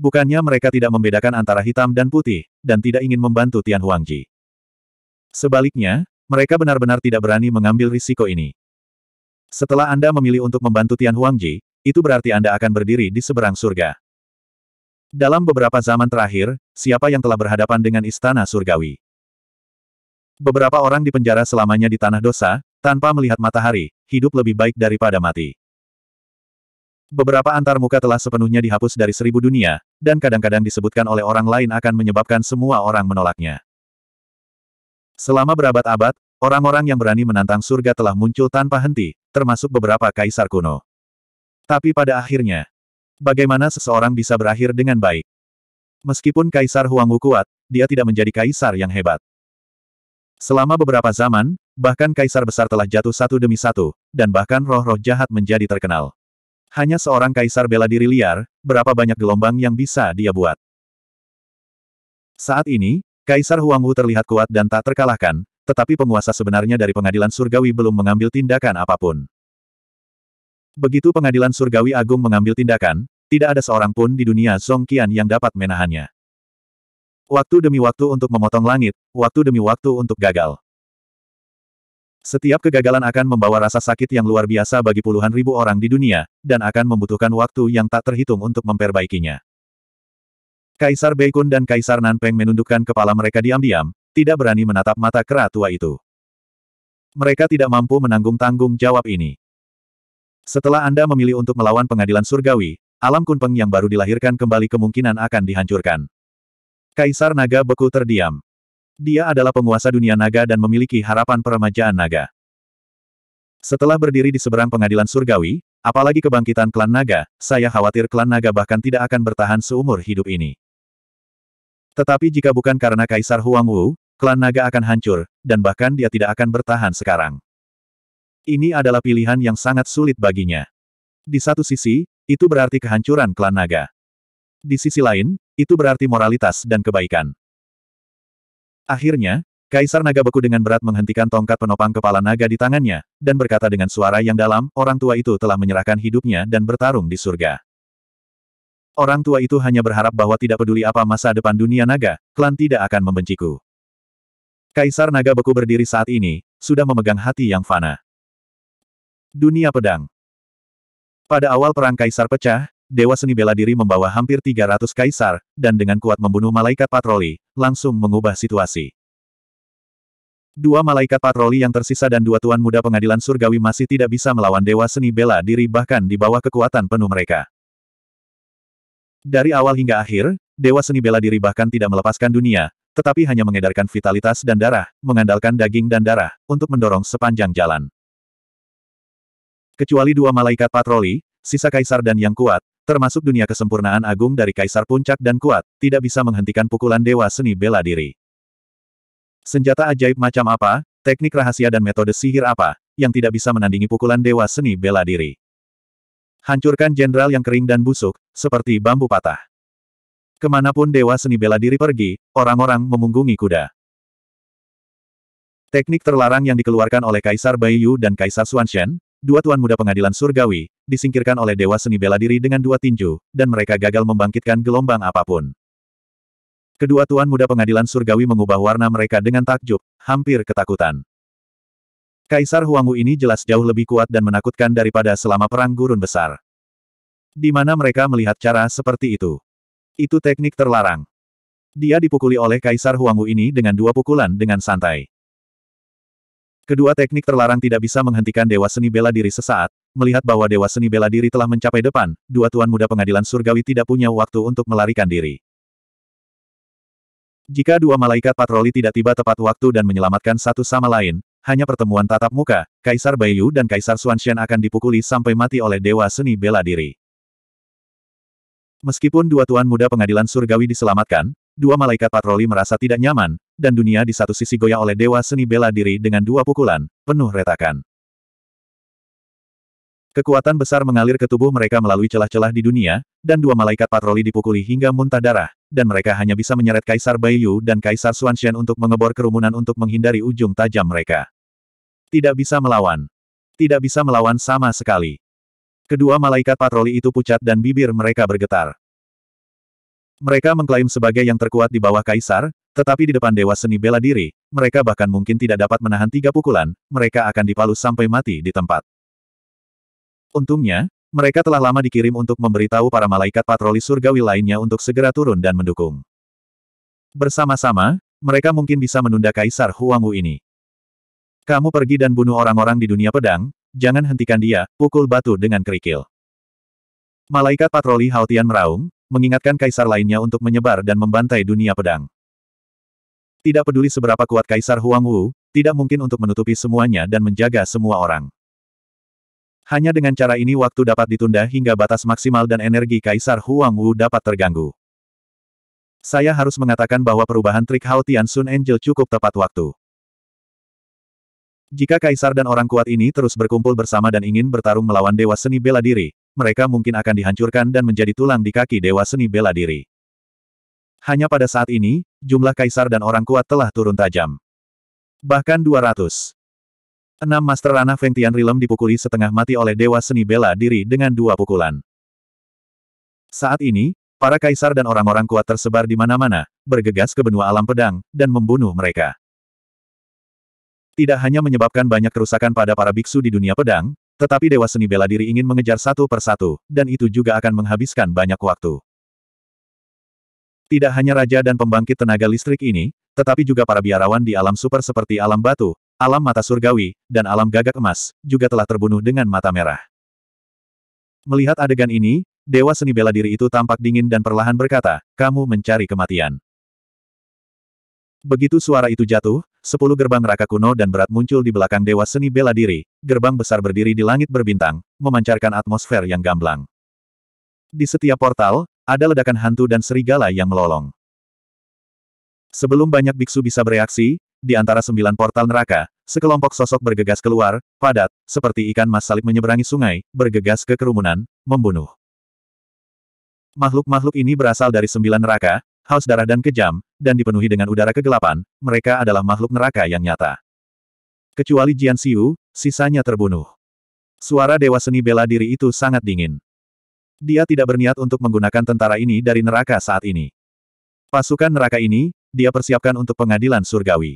Bukannya mereka tidak membedakan antara hitam dan putih, dan tidak ingin membantu Tian Huangji. Sebaliknya, mereka benar-benar tidak berani mengambil risiko ini. Setelah Anda memilih untuk membantu Tian Huangji, itu berarti Anda akan berdiri di seberang surga. Dalam beberapa zaman terakhir, siapa yang telah berhadapan dengan istana surgawi? Beberapa orang di penjara selamanya di tanah dosa, tanpa melihat matahari, hidup lebih baik daripada mati. Beberapa antar muka telah sepenuhnya dihapus dari seribu dunia, dan kadang-kadang disebutkan oleh orang lain akan menyebabkan semua orang menolaknya. Selama berabad-abad, orang-orang yang berani menantang surga telah muncul tanpa henti, termasuk beberapa kaisar kuno. Tapi pada akhirnya, Bagaimana seseorang bisa berakhir dengan baik? Meskipun Kaisar Huangwu kuat, dia tidak menjadi kaisar yang hebat. Selama beberapa zaman, bahkan kaisar besar telah jatuh satu demi satu, dan bahkan roh-roh jahat menjadi terkenal. Hanya seorang kaisar bela diri liar, berapa banyak gelombang yang bisa dia buat. Saat ini, Kaisar Huangwu terlihat kuat dan tak terkalahkan, tetapi penguasa sebenarnya dari pengadilan surgawi belum mengambil tindakan apapun. Begitu pengadilan surgawi agung mengambil tindakan, tidak ada seorang pun di dunia Song Qian yang dapat menahannya. Waktu demi waktu untuk memotong langit, waktu demi waktu untuk gagal. Setiap kegagalan akan membawa rasa sakit yang luar biasa bagi puluhan ribu orang di dunia, dan akan membutuhkan waktu yang tak terhitung untuk memperbaikinya. Kaisar Beikun dan Kaisar Nanpeng menundukkan kepala mereka diam-diam, tidak berani menatap mata kera tua itu. Mereka tidak mampu menanggung tanggung jawab ini. Setelah Anda memilih untuk melawan pengadilan surgawi, alam kunpeng yang baru dilahirkan kembali kemungkinan akan dihancurkan. Kaisar Naga beku terdiam. Dia adalah penguasa dunia naga dan memiliki harapan peremajaan naga. Setelah berdiri di seberang pengadilan surgawi, apalagi kebangkitan klan naga, saya khawatir klan naga bahkan tidak akan bertahan seumur hidup ini. Tetapi jika bukan karena Kaisar Huang Wu, klan naga akan hancur, dan bahkan dia tidak akan bertahan sekarang. Ini adalah pilihan yang sangat sulit baginya. Di satu sisi, itu berarti kehancuran klan naga. Di sisi lain, itu berarti moralitas dan kebaikan. Akhirnya, Kaisar Naga beku dengan berat menghentikan tongkat penopang kepala naga di tangannya, dan berkata dengan suara yang dalam, orang tua itu telah menyerahkan hidupnya dan bertarung di surga. Orang tua itu hanya berharap bahwa tidak peduli apa masa depan dunia naga, klan tidak akan membenciku. Kaisar Naga beku berdiri saat ini, sudah memegang hati yang fana. Dunia Pedang Pada awal perang kaisar pecah, Dewa Seni Bela Diri membawa hampir 300 kaisar, dan dengan kuat membunuh malaikat patroli, langsung mengubah situasi. Dua malaikat patroli yang tersisa dan dua tuan muda pengadilan surgawi masih tidak bisa melawan Dewa Seni Bela Diri bahkan di bawah kekuatan penuh mereka. Dari awal hingga akhir, Dewa Seni Bela Diri bahkan tidak melepaskan dunia, tetapi hanya mengedarkan vitalitas dan darah, mengandalkan daging dan darah, untuk mendorong sepanjang jalan. Kecuali dua malaikat patroli, sisa kaisar dan yang kuat, termasuk dunia kesempurnaan agung dari kaisar puncak dan kuat, tidak bisa menghentikan pukulan dewa seni bela diri. Senjata ajaib macam apa, teknik rahasia dan metode sihir apa, yang tidak bisa menandingi pukulan dewa seni bela diri. Hancurkan jenderal yang kering dan busuk, seperti bambu patah. Kemanapun dewa seni bela diri pergi, orang-orang memunggungi kuda. Teknik terlarang yang dikeluarkan oleh Kaisar Yu dan Kaisar Xuanshen? dua tuan muda pengadilan surgawi, disingkirkan oleh Dewa Seni Bela Diri dengan dua tinju, dan mereka gagal membangkitkan gelombang apapun. Kedua tuan muda pengadilan surgawi mengubah warna mereka dengan takjub, hampir ketakutan. Kaisar Huangwu ini jelas jauh lebih kuat dan menakutkan daripada selama Perang Gurun Besar. Di mana mereka melihat cara seperti itu. Itu teknik terlarang. Dia dipukuli oleh Kaisar Huangwu ini dengan dua pukulan dengan santai. Kedua teknik terlarang tidak bisa menghentikan Dewa Seni Bela Diri sesaat, melihat bahwa Dewa Seni Bela Diri telah mencapai depan, dua tuan muda pengadilan surgawi tidak punya waktu untuk melarikan diri. Jika dua malaikat patroli tidak tiba tepat waktu dan menyelamatkan satu sama lain, hanya pertemuan tatap muka, Kaisar Bayu dan Kaisar Xuanxian akan dipukuli sampai mati oleh Dewa Seni Bela Diri. Meskipun dua tuan muda pengadilan surgawi diselamatkan, dua malaikat patroli merasa tidak nyaman, dan dunia di satu sisi goyah oleh dewa seni bela diri dengan dua pukulan, penuh retakan. Kekuatan besar mengalir ke tubuh mereka melalui celah-celah di dunia, dan dua malaikat patroli dipukuli hingga muntah darah, dan mereka hanya bisa menyeret Kaisar Baiyu dan Kaisar Xuanxian untuk mengebor kerumunan untuk menghindari ujung tajam mereka. Tidak bisa melawan. Tidak bisa melawan sama sekali. Kedua malaikat patroli itu pucat dan bibir mereka bergetar. Mereka mengklaim sebagai yang terkuat di bawah kaisar, tetapi di depan dewa seni bela diri, mereka bahkan mungkin tidak dapat menahan tiga pukulan, mereka akan dipalu sampai mati di tempat. Untungnya, mereka telah lama dikirim untuk memberitahu para malaikat patroli surgawi lainnya untuk segera turun dan mendukung. Bersama-sama, mereka mungkin bisa menunda Kaisar Huangwu ini. Kamu pergi dan bunuh orang-orang di dunia pedang, jangan hentikan dia, pukul batu dengan kerikil. Malaikat patroli Haotian meraung, mengingatkan Kaisar lainnya untuk menyebar dan membantai dunia pedang. Tidak peduli seberapa kuat Kaisar Huang Wu, tidak mungkin untuk menutupi semuanya dan menjaga semua orang. Hanya dengan cara ini waktu dapat ditunda hingga batas maksimal dan energi Kaisar Huang Wu dapat terganggu. Saya harus mengatakan bahwa perubahan trik Hao Tian Sun Angel cukup tepat waktu. Jika kaisar dan orang kuat ini terus berkumpul bersama dan ingin bertarung melawan Dewa Seni Bela Diri, mereka mungkin akan dihancurkan dan menjadi tulang di kaki Dewa Seni Bela Diri. Hanya pada saat ini, jumlah kaisar dan orang kuat telah turun tajam. Bahkan 200. Enam Master Ranah Feng Tian Rilem dipukuli setengah mati oleh Dewa Seni Bela Diri dengan dua pukulan. Saat ini, para kaisar dan orang-orang kuat tersebar di mana-mana, bergegas ke benua alam pedang, dan membunuh mereka. Tidak hanya menyebabkan banyak kerusakan pada para biksu di dunia pedang, tetapi Dewa Seni Bela Diri ingin mengejar satu persatu, dan itu juga akan menghabiskan banyak waktu. Tidak hanya raja dan pembangkit tenaga listrik ini, tetapi juga para biarawan di alam super seperti alam batu, alam mata surgawi, dan alam gagak emas, juga telah terbunuh dengan mata merah. Melihat adegan ini, Dewa seni bela diri itu tampak dingin dan perlahan berkata, kamu mencari kematian. Begitu suara itu jatuh, sepuluh gerbang raka kuno dan berat muncul di belakang Dewa seni bela diri, gerbang besar berdiri di langit berbintang, memancarkan atmosfer yang gamblang. Di setiap portal, ada ledakan hantu dan serigala yang melolong. Sebelum banyak biksu bisa bereaksi, di antara sembilan portal neraka, sekelompok sosok bergegas keluar, padat, seperti ikan mas salib menyeberangi sungai, bergegas ke kerumunan, membunuh. Makhluk-makhluk ini berasal dari sembilan neraka, haus darah dan kejam, dan dipenuhi dengan udara kegelapan, mereka adalah makhluk neraka yang nyata. Kecuali Jian Siu, sisanya terbunuh. Suara dewa seni bela diri itu sangat dingin. Dia tidak berniat untuk menggunakan tentara ini dari neraka saat ini. Pasukan neraka ini, dia persiapkan untuk pengadilan surgawi.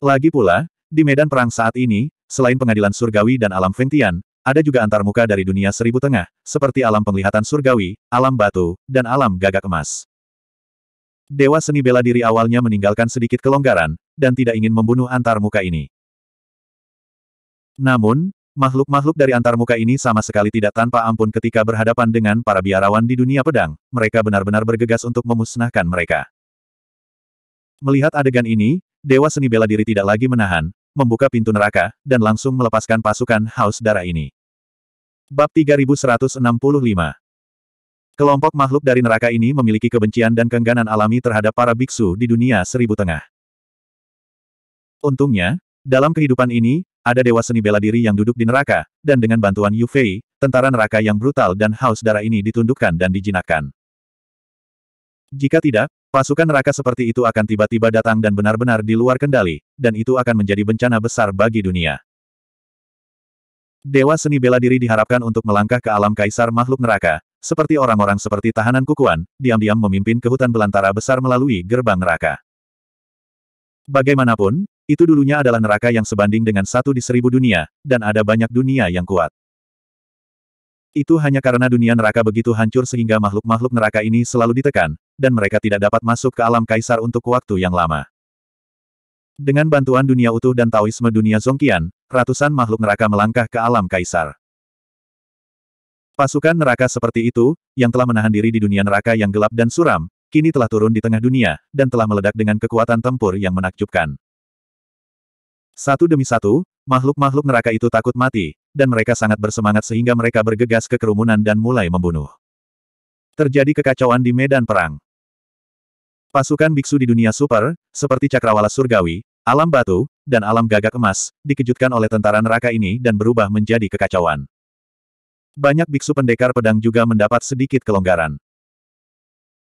Lagi pula, di medan perang saat ini, selain pengadilan surgawi dan alam Fengtian, ada juga antarmuka dari dunia seribu tengah, seperti alam penglihatan surgawi, alam batu, dan alam gagak emas. Dewa seni bela diri awalnya meninggalkan sedikit kelonggaran, dan tidak ingin membunuh antarmuka ini. Namun, Makhluk-makhluk dari antarmuka ini sama sekali tidak tanpa ampun ketika berhadapan dengan para biarawan di dunia pedang, mereka benar-benar bergegas untuk memusnahkan mereka. Melihat adegan ini, Dewa Seni Bela Diri tidak lagi menahan, membuka pintu neraka, dan langsung melepaskan pasukan haus darah ini. Bab 3165 Kelompok makhluk dari neraka ini memiliki kebencian dan kengganan alami terhadap para biksu di dunia seribu tengah. Untungnya, dalam kehidupan ini, ada dewa seni bela diri yang duduk di neraka, dan dengan bantuan Yu Fei, tentara neraka yang brutal dan haus darah ini ditundukkan dan dijinakkan. Jika tidak, pasukan neraka seperti itu akan tiba-tiba datang dan benar-benar di luar kendali, dan itu akan menjadi bencana besar bagi dunia. Dewa seni bela diri diharapkan untuk melangkah ke alam kaisar makhluk neraka, seperti orang-orang seperti tahanan kukuan, diam-diam memimpin ke hutan belantara besar melalui gerbang neraka. Bagaimanapun, itu dulunya adalah neraka yang sebanding dengan satu di seribu dunia, dan ada banyak dunia yang kuat. Itu hanya karena dunia neraka begitu hancur sehingga makhluk-makhluk neraka ini selalu ditekan, dan mereka tidak dapat masuk ke alam kaisar untuk waktu yang lama. Dengan bantuan dunia utuh dan Taoisme dunia Zongkian, ratusan makhluk neraka melangkah ke alam kaisar. Pasukan neraka seperti itu, yang telah menahan diri di dunia neraka yang gelap dan suram, kini telah turun di tengah dunia, dan telah meledak dengan kekuatan tempur yang menakjubkan. Satu demi satu, makhluk-makhluk neraka itu takut mati, dan mereka sangat bersemangat sehingga mereka bergegas ke kerumunan dan mulai membunuh. Terjadi kekacauan di medan perang. Pasukan biksu di dunia super, seperti cakrawala surgawi, alam batu, dan alam gagak emas, dikejutkan oleh tentara neraka ini dan berubah menjadi kekacauan. Banyak biksu pendekar pedang juga mendapat sedikit kelonggaran.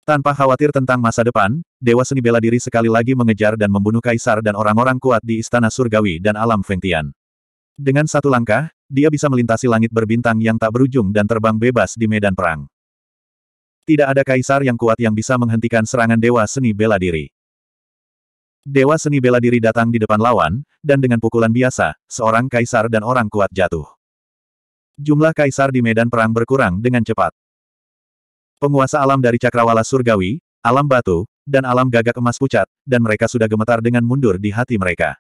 Tanpa khawatir tentang masa depan, Dewa Seni bela diri sekali lagi mengejar dan membunuh Kaisar dan orang-orang kuat di Istana Surgawi dan Alam Fengtian. Dengan satu langkah, dia bisa melintasi langit berbintang yang tak berujung dan terbang bebas di medan perang. Tidak ada kaisar yang kuat yang bisa menghentikan serangan Dewa Seni Bela Diri. Dewa Seni Bela Diri datang di depan lawan, dan dengan pukulan biasa, seorang kaisar dan orang kuat jatuh. Jumlah kaisar di medan perang berkurang dengan cepat. Penguasa alam dari cakrawala surgawi, alam batu, dan alam gagak emas pucat, dan mereka sudah gemetar dengan mundur di hati mereka.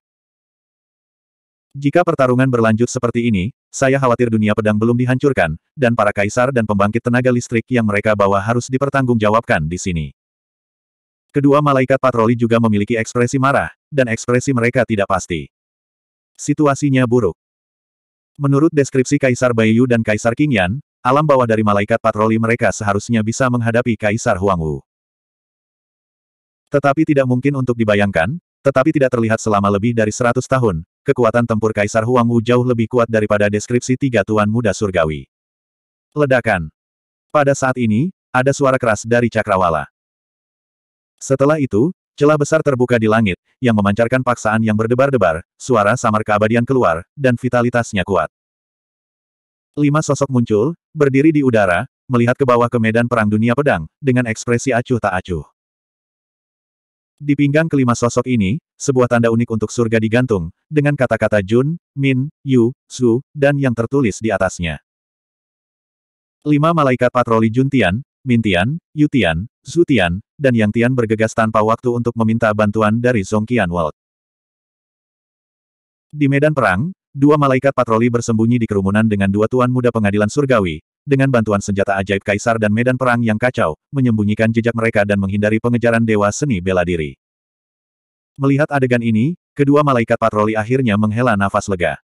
Jika pertarungan berlanjut seperti ini, saya khawatir dunia pedang belum dihancurkan, dan para kaisar dan pembangkit tenaga listrik yang mereka bawa harus dipertanggungjawabkan di sini. Kedua malaikat patroli juga memiliki ekspresi marah, dan ekspresi mereka tidak pasti. Situasinya buruk. Menurut deskripsi Kaisar Bayu dan Kaisar Qingyan, Alam bawah dari malaikat patroli mereka seharusnya bisa menghadapi Kaisar Huang Wu. Tetapi tidak mungkin untuk dibayangkan, tetapi tidak terlihat selama lebih dari 100 tahun, kekuatan tempur Kaisar Huang Wu jauh lebih kuat daripada deskripsi tiga tuan muda surgawi. Ledakan. Pada saat ini, ada suara keras dari Cakrawala. Setelah itu, Celah besar terbuka di langit, yang memancarkan paksaan yang berdebar-debar, suara samar keabadian keluar, dan vitalitasnya kuat. Lima sosok muncul, berdiri di udara, melihat ke bawah ke medan perang dunia pedang, dengan ekspresi acuh tak acuh. Di pinggang kelima sosok ini, sebuah tanda unik untuk surga digantung, dengan kata-kata Jun, Min, Yu, Su, dan yang tertulis di atasnya. Lima malaikat patroli Juntian, Mintian, Yutian, Zutian, dan Yang Tian bergegas tanpa waktu untuk meminta bantuan dari Zhong World. Di medan perang, Dua malaikat patroli bersembunyi di kerumunan dengan dua tuan muda pengadilan surgawi, dengan bantuan senjata ajaib kaisar dan medan perang yang kacau, menyembunyikan jejak mereka dan menghindari pengejaran dewa seni bela diri. Melihat adegan ini, kedua malaikat patroli akhirnya menghela nafas lega.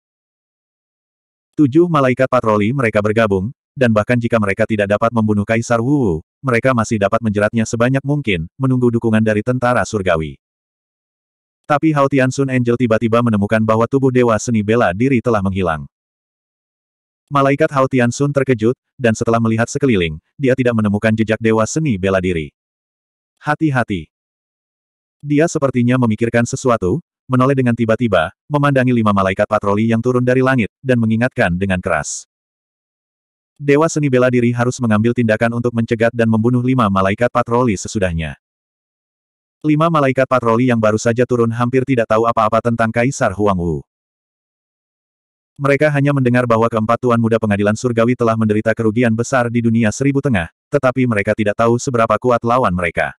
Tujuh malaikat patroli mereka bergabung, dan bahkan jika mereka tidak dapat membunuh Kaisar Wu, mereka masih dapat menjeratnya sebanyak mungkin, menunggu dukungan dari tentara surgawi. Tapi Hao Sun Angel tiba-tiba menemukan bahwa tubuh Dewa Seni Bela Diri telah menghilang. Malaikat Hao Sun terkejut, dan setelah melihat sekeliling, dia tidak menemukan jejak Dewa Seni Bela Diri. Hati-hati. Dia sepertinya memikirkan sesuatu, menoleh dengan tiba-tiba, memandangi lima malaikat patroli yang turun dari langit, dan mengingatkan dengan keras. Dewa Seni Bela Diri harus mengambil tindakan untuk mencegat dan membunuh lima malaikat patroli sesudahnya. Lima malaikat patroli yang baru saja turun hampir tidak tahu apa-apa tentang Kaisar Huang Wu. Mereka hanya mendengar bahwa keempat tuan muda pengadilan surgawi telah menderita kerugian besar di dunia seribu tengah, tetapi mereka tidak tahu seberapa kuat lawan mereka.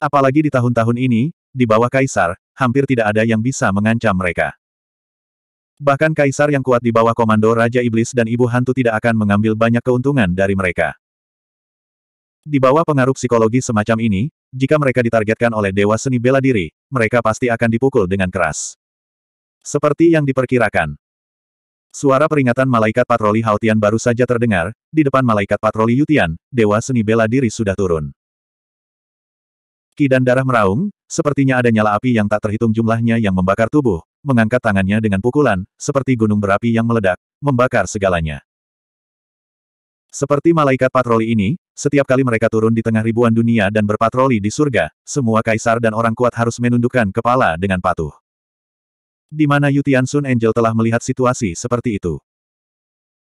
Apalagi di tahun-tahun ini, di bawah Kaisar, hampir tidak ada yang bisa mengancam mereka. Bahkan kaisar yang kuat di bawah komando Raja Iblis dan Ibu Hantu tidak akan mengambil banyak keuntungan dari mereka. Di bawah pengaruh psikologi semacam ini, jika mereka ditargetkan oleh Dewa Seni Bela Diri, mereka pasti akan dipukul dengan keras. Seperti yang diperkirakan. Suara peringatan malaikat patroli Hautian baru saja terdengar, di depan malaikat patroli Yutian, Dewa Seni Bela Diri sudah turun. Kidan darah meraung, sepertinya ada nyala api yang tak terhitung jumlahnya yang membakar tubuh, mengangkat tangannya dengan pukulan, seperti gunung berapi yang meledak, membakar segalanya. Seperti malaikat patroli ini, setiap kali mereka turun di tengah ribuan dunia dan berpatroli di surga, semua kaisar dan orang kuat harus menundukkan kepala dengan patuh. Di mana Yutian Sun Angel telah melihat situasi seperti itu.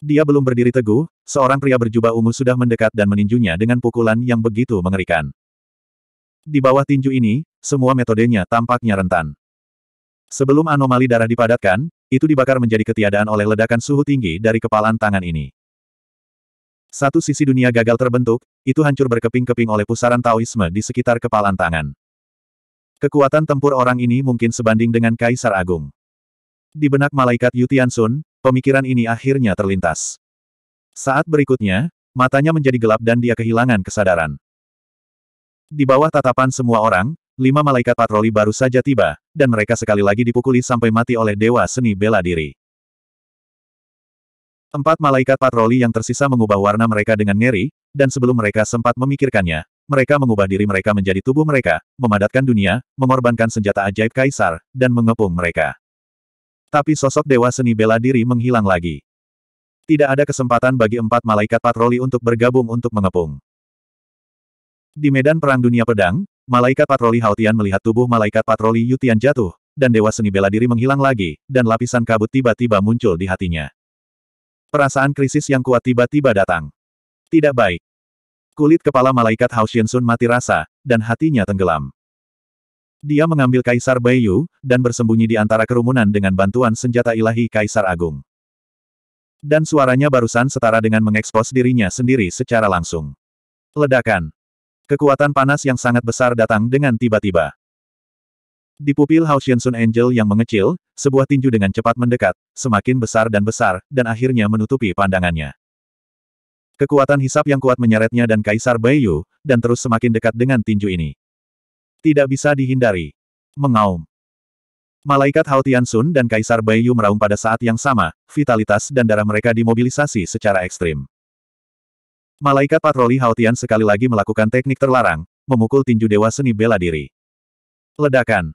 Dia belum berdiri teguh, seorang pria berjubah ungu sudah mendekat dan meninjunya dengan pukulan yang begitu mengerikan. Di bawah tinju ini, semua metodenya tampaknya rentan. Sebelum anomali darah dipadatkan, itu dibakar menjadi ketiadaan oleh ledakan suhu tinggi dari kepalan tangan ini. Satu sisi dunia gagal terbentuk, itu hancur berkeping-keping oleh pusaran Taoisme di sekitar kepalan tangan. Kekuatan tempur orang ini mungkin sebanding dengan Kaisar Agung. Di benak malaikat Yu Tiansun, pemikiran ini akhirnya terlintas. Saat berikutnya, matanya menjadi gelap dan dia kehilangan kesadaran. Di bawah tatapan semua orang, lima malaikat patroli baru saja tiba, dan mereka sekali lagi dipukuli sampai mati oleh Dewa Seni Bela Diri. Empat malaikat patroli yang tersisa mengubah warna mereka dengan ngeri, dan sebelum mereka sempat memikirkannya, mereka mengubah diri mereka menjadi tubuh mereka, memadatkan dunia, mengorbankan senjata ajaib kaisar, dan mengepung mereka. Tapi sosok dewa seni bela diri menghilang lagi. Tidak ada kesempatan bagi empat malaikat patroli untuk bergabung untuk mengepung. Di medan perang dunia pedang, malaikat patroli Haotian melihat tubuh malaikat patroli Yutian jatuh, dan dewa seni bela diri menghilang lagi, dan lapisan kabut tiba-tiba muncul di hatinya. Perasaan krisis yang kuat tiba-tiba datang. Tidak baik. Kulit kepala malaikat Hao Sun mati rasa, dan hatinya tenggelam. Dia mengambil Kaisar Baiyu, dan bersembunyi di antara kerumunan dengan bantuan senjata ilahi Kaisar Agung. Dan suaranya barusan setara dengan mengekspos dirinya sendiri secara langsung. Ledakan. Kekuatan panas yang sangat besar datang dengan tiba-tiba. Di pupil Hao Sun Angel yang mengecil, sebuah tinju dengan cepat mendekat, semakin besar dan besar, dan akhirnya menutupi pandangannya. Kekuatan hisap yang kuat menyeretnya dan Kaisar Yu dan terus semakin dekat dengan tinju ini. Tidak bisa dihindari. Mengaum. Malaikat Hao Sun dan Kaisar Yu meraung pada saat yang sama, vitalitas dan darah mereka dimobilisasi secara ekstrim. Malaikat patroli Hao Tian sekali lagi melakukan teknik terlarang, memukul tinju dewa seni bela diri. Ledakan.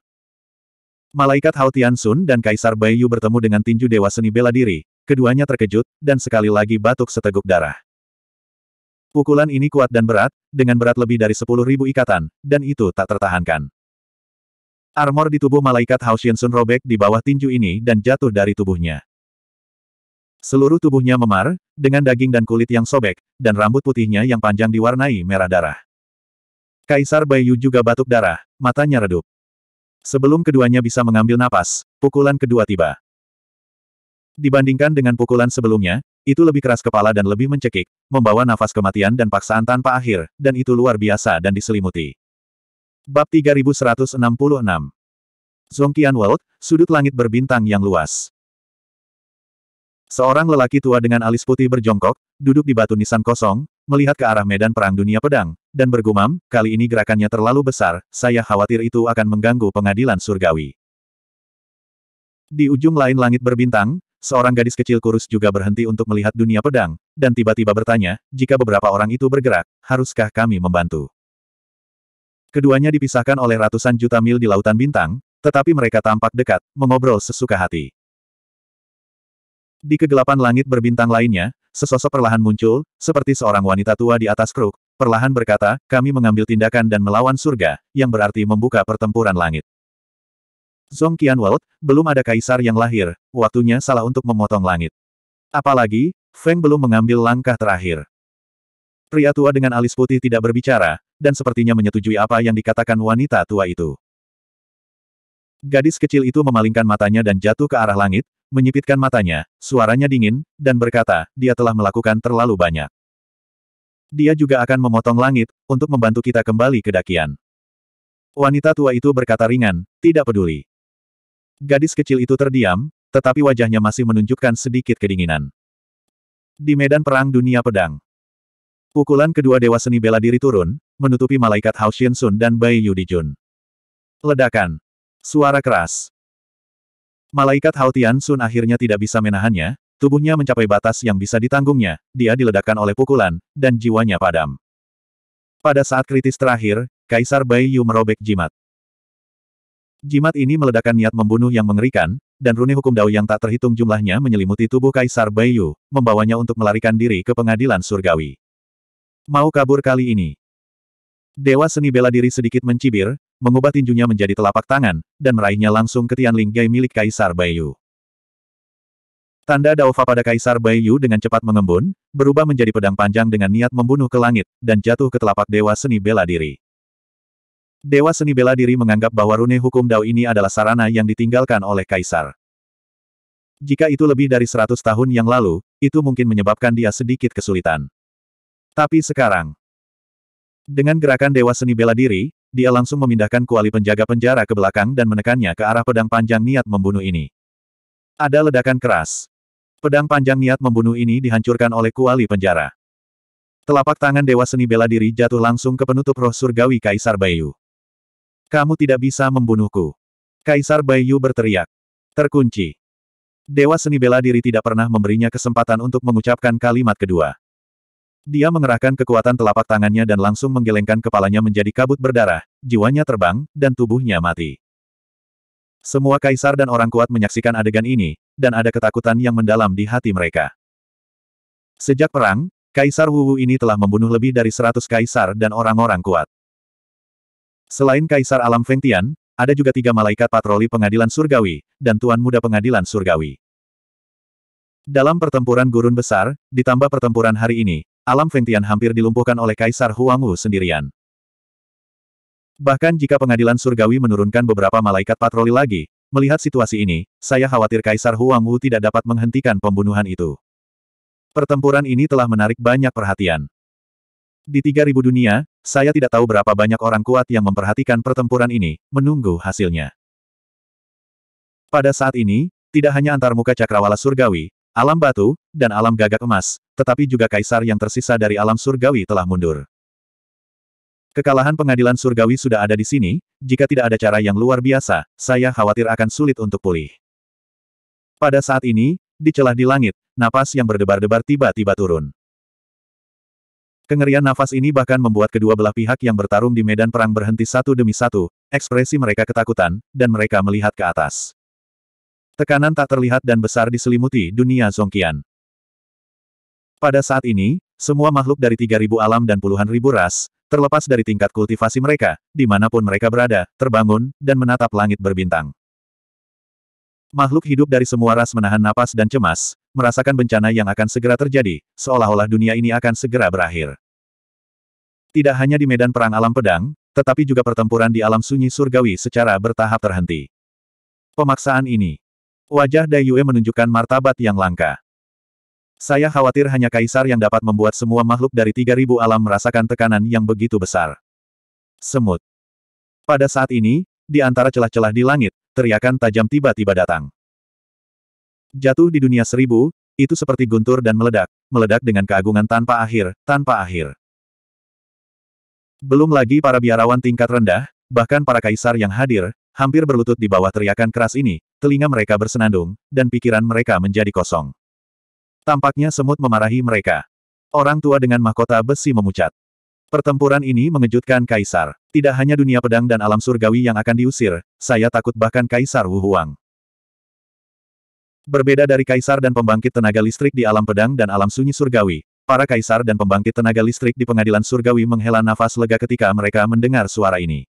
Malaikat Hao Sun dan Kaisar Baiyu bertemu dengan tinju Dewa Seni Bela Diri, keduanya terkejut, dan sekali lagi batuk seteguk darah. Pukulan ini kuat dan berat, dengan berat lebih dari 10.000 ikatan, dan itu tak tertahankan. Armor di tubuh malaikat Hao Sun robek di bawah tinju ini dan jatuh dari tubuhnya. Seluruh tubuhnya memar, dengan daging dan kulit yang sobek, dan rambut putihnya yang panjang diwarnai merah darah. Kaisar Baiyu juga batuk darah, matanya redup. Sebelum keduanya bisa mengambil napas, pukulan kedua tiba. Dibandingkan dengan pukulan sebelumnya, itu lebih keras kepala dan lebih mencekik, membawa nafas kematian dan paksaan tanpa akhir, dan itu luar biasa dan diselimuti. Bab 3166 Zongkian World, sudut langit berbintang yang luas. Seorang lelaki tua dengan alis putih berjongkok, duduk di batu nisan kosong, melihat ke arah medan perang dunia pedang, dan bergumam, kali ini gerakannya terlalu besar, saya khawatir itu akan mengganggu pengadilan surgawi. Di ujung lain langit berbintang, seorang gadis kecil kurus juga berhenti untuk melihat dunia pedang, dan tiba-tiba bertanya, jika beberapa orang itu bergerak, haruskah kami membantu? Keduanya dipisahkan oleh ratusan juta mil di lautan bintang, tetapi mereka tampak dekat, mengobrol sesuka hati. Di kegelapan langit berbintang lainnya, sesosok perlahan muncul, seperti seorang wanita tua di atas kruk, perlahan berkata, kami mengambil tindakan dan melawan surga, yang berarti membuka pertempuran langit. Zong Qianwald, belum ada kaisar yang lahir, waktunya salah untuk memotong langit. Apalagi, Feng belum mengambil langkah terakhir. Pria tua dengan alis putih tidak berbicara, dan sepertinya menyetujui apa yang dikatakan wanita tua itu. Gadis kecil itu memalingkan matanya dan jatuh ke arah langit, menyipitkan matanya, suaranya dingin, dan berkata, dia telah melakukan terlalu banyak dia juga akan memotong langit, untuk membantu kita kembali ke dakian. Wanita tua itu berkata ringan, tidak peduli. Gadis kecil itu terdiam, tetapi wajahnya masih menunjukkan sedikit kedinginan. Di medan perang dunia pedang. Pukulan kedua dewa seni bela diri turun, menutupi malaikat Hao Sun dan Bai Yu Yudijun. Ledakan. Suara keras. Malaikat Hao Tian Sun akhirnya tidak bisa menahannya, Tubuhnya mencapai batas yang bisa ditanggungnya, dia diledakkan oleh pukulan, dan jiwanya padam. Pada saat kritis terakhir, Kaisar Bai Yu merobek jimat. Jimat ini meledakkan niat membunuh yang mengerikan, dan rune hukum Dao yang tak terhitung jumlahnya menyelimuti tubuh Kaisar Bai Yu, membawanya untuk melarikan diri ke pengadilan surgawi. Mau kabur kali ini. Dewa seni bela diri sedikit mencibir, mengubah tinjunya menjadi telapak tangan, dan meraihnya langsung ke Ling Gai milik Kaisar Bai Yu. Tanda Daofa pada Kaisar Bai Yu dengan cepat mengembun, berubah menjadi pedang panjang dengan niat membunuh ke langit, dan jatuh ke telapak Dewa Seni Bela Diri. Dewa Seni Bela Diri menganggap bahwa rune hukum Dao ini adalah sarana yang ditinggalkan oleh Kaisar. Jika itu lebih dari 100 tahun yang lalu, itu mungkin menyebabkan dia sedikit kesulitan. Tapi sekarang, dengan gerakan Dewa Seni Bela Diri, dia langsung memindahkan kuali penjaga penjara ke belakang dan menekannya ke arah pedang panjang niat membunuh ini. Ada ledakan keras. Pedang panjang niat membunuh ini dihancurkan oleh kuali penjara. Telapak tangan Dewa Seni Bela Diri jatuh langsung ke penutup roh surgawi Kaisar Bayu. Kamu tidak bisa membunuhku. Kaisar Bayu berteriak. Terkunci. Dewa Seni Bela Diri tidak pernah memberinya kesempatan untuk mengucapkan kalimat kedua. Dia mengerahkan kekuatan telapak tangannya dan langsung menggelengkan kepalanya menjadi kabut berdarah, jiwanya terbang, dan tubuhnya mati. Semua kaisar dan orang kuat menyaksikan adegan ini, dan ada ketakutan yang mendalam di hati mereka. Sejak perang, Kaisar Wuwu ini telah membunuh lebih dari seratus kaisar dan orang-orang kuat. Selain Kaisar Alam Fengtian, ada juga tiga malaikat patroli pengadilan surgawi, dan Tuan Muda pengadilan surgawi. Dalam pertempuran gurun besar, ditambah pertempuran hari ini, Alam Fengtian hampir dilumpuhkan oleh Kaisar Huangwu sendirian. Bahkan jika pengadilan surgawi menurunkan beberapa malaikat patroli lagi, melihat situasi ini, saya khawatir Kaisar Huang Wu tidak dapat menghentikan pembunuhan itu. Pertempuran ini telah menarik banyak perhatian. Di 3000 dunia, saya tidak tahu berapa banyak orang kuat yang memperhatikan pertempuran ini, menunggu hasilnya. Pada saat ini, tidak hanya antar muka cakrawala surgawi, alam batu, dan alam gagak emas, tetapi juga kaisar yang tersisa dari alam surgawi telah mundur. Kekalahan pengadilan surgawi sudah ada di sini, jika tidak ada cara yang luar biasa, saya khawatir akan sulit untuk pulih. Pada saat ini, di celah di langit, napas yang berdebar-debar tiba-tiba turun. Kengerian nafas ini bahkan membuat kedua belah pihak yang bertarung di medan perang berhenti satu demi satu, ekspresi mereka ketakutan, dan mereka melihat ke atas. Tekanan tak terlihat dan besar diselimuti dunia Zongkian. Pada saat ini, semua makhluk dari 3.000 alam dan puluhan ribu ras, terlepas dari tingkat kultivasi mereka, dimanapun mereka berada, terbangun, dan menatap langit berbintang. Makhluk hidup dari semua ras menahan napas dan cemas, merasakan bencana yang akan segera terjadi, seolah-olah dunia ini akan segera berakhir. Tidak hanya di medan perang alam pedang, tetapi juga pertempuran di alam sunyi surgawi secara bertahap terhenti. Pemaksaan ini. Wajah Dai Yue menunjukkan martabat yang langka. Saya khawatir hanya kaisar yang dapat membuat semua makhluk dari 3000 alam merasakan tekanan yang begitu besar. Semut. Pada saat ini, di antara celah-celah di langit, teriakan tajam tiba-tiba datang. Jatuh di dunia seribu, itu seperti guntur dan meledak, meledak dengan keagungan tanpa akhir, tanpa akhir. Belum lagi para biarawan tingkat rendah, bahkan para kaisar yang hadir, hampir berlutut di bawah teriakan keras ini, telinga mereka bersenandung, dan pikiran mereka menjadi kosong. Tampaknya semut memarahi mereka. Orang tua dengan mahkota besi memucat. Pertempuran ini mengejutkan Kaisar. Tidak hanya dunia pedang dan alam surgawi yang akan diusir, saya takut bahkan Kaisar Wuhuang. Berbeda dari Kaisar dan pembangkit tenaga listrik di alam pedang dan alam sunyi surgawi, para Kaisar dan pembangkit tenaga listrik di pengadilan surgawi menghela nafas lega ketika mereka mendengar suara ini.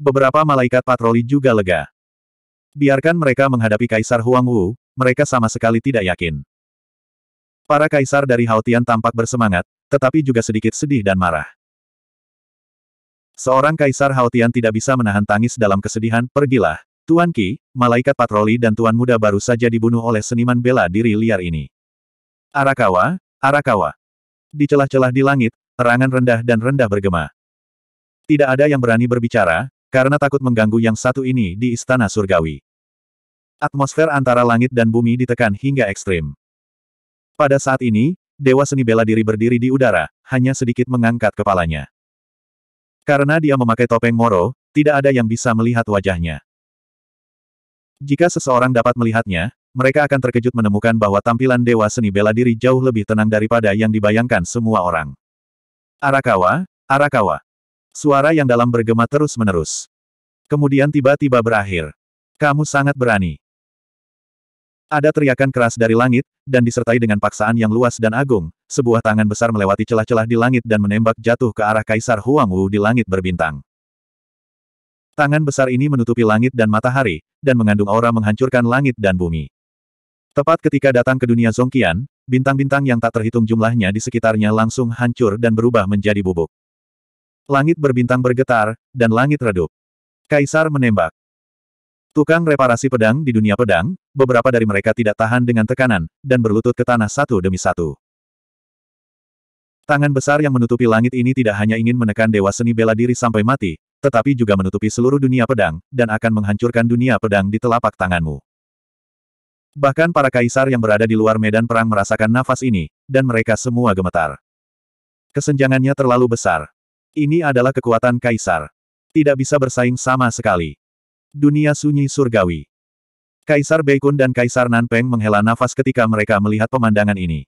Beberapa malaikat patroli juga lega. Biarkan mereka menghadapi Kaisar Huang Wu, mereka sama sekali tidak yakin. Para kaisar dari Haotian tampak bersemangat, tetapi juga sedikit sedih dan marah. Seorang kaisar Haotian tidak bisa menahan tangis dalam kesedihan, pergilah, Tuan Ki, malaikat patroli dan Tuan Muda baru saja dibunuh oleh seniman bela diri liar ini. Arakawa, Arakawa. Di celah-celah di langit, terangan rendah dan rendah bergema. Tidak ada yang berani berbicara, karena takut mengganggu yang satu ini di istana surgawi. Atmosfer antara langit dan bumi ditekan hingga ekstrim. Pada saat ini, Dewa Seni Bela Diri berdiri di udara, hanya sedikit mengangkat kepalanya. Karena dia memakai topeng Moro, tidak ada yang bisa melihat wajahnya. Jika seseorang dapat melihatnya, mereka akan terkejut menemukan bahwa tampilan Dewa Seni Bela Diri jauh lebih tenang daripada yang dibayangkan semua orang. Arakawa, Arakawa. Suara yang dalam bergema terus-menerus. Kemudian tiba-tiba berakhir. Kamu sangat berani. Ada teriakan keras dari langit, dan disertai dengan paksaan yang luas dan agung, sebuah tangan besar melewati celah-celah di langit dan menembak jatuh ke arah Kaisar Huang Wu di langit berbintang. Tangan besar ini menutupi langit dan matahari, dan mengandung aura menghancurkan langit dan bumi. Tepat ketika datang ke dunia Zongqian, bintang-bintang yang tak terhitung jumlahnya di sekitarnya langsung hancur dan berubah menjadi bubuk. Langit berbintang bergetar, dan langit redup. Kaisar menembak. Tukang reparasi pedang di dunia pedang, beberapa dari mereka tidak tahan dengan tekanan, dan berlutut ke tanah satu demi satu. Tangan besar yang menutupi langit ini tidak hanya ingin menekan dewa seni bela diri sampai mati, tetapi juga menutupi seluruh dunia pedang, dan akan menghancurkan dunia pedang di telapak tanganmu. Bahkan para kaisar yang berada di luar medan perang merasakan nafas ini, dan mereka semua gemetar. Kesenjangannya terlalu besar. Ini adalah kekuatan kaisar. Tidak bisa bersaing sama sekali. Dunia sunyi surgawi. Kaisar Beikun dan Kaisar Nanpeng menghela nafas ketika mereka melihat pemandangan ini.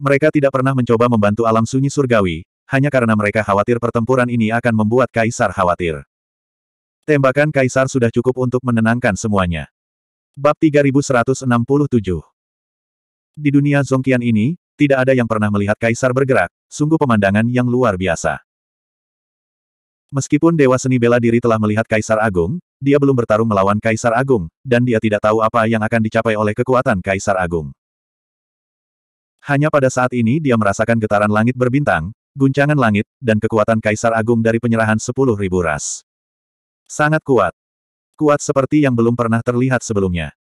Mereka tidak pernah mencoba membantu alam sunyi surgawi, hanya karena mereka khawatir pertempuran ini akan membuat Kaisar khawatir. Tembakan Kaisar sudah cukup untuk menenangkan semuanya. Bab 3167 Di dunia Zongkian ini, tidak ada yang pernah melihat Kaisar bergerak, sungguh pemandangan yang luar biasa. Meskipun Dewa Seni Bela Diri telah melihat Kaisar Agung, dia belum bertarung melawan Kaisar Agung, dan dia tidak tahu apa yang akan dicapai oleh kekuatan Kaisar Agung. Hanya pada saat ini dia merasakan getaran langit berbintang, guncangan langit, dan kekuatan Kaisar Agung dari penyerahan sepuluh ribu ras. Sangat kuat. Kuat seperti yang belum pernah terlihat sebelumnya.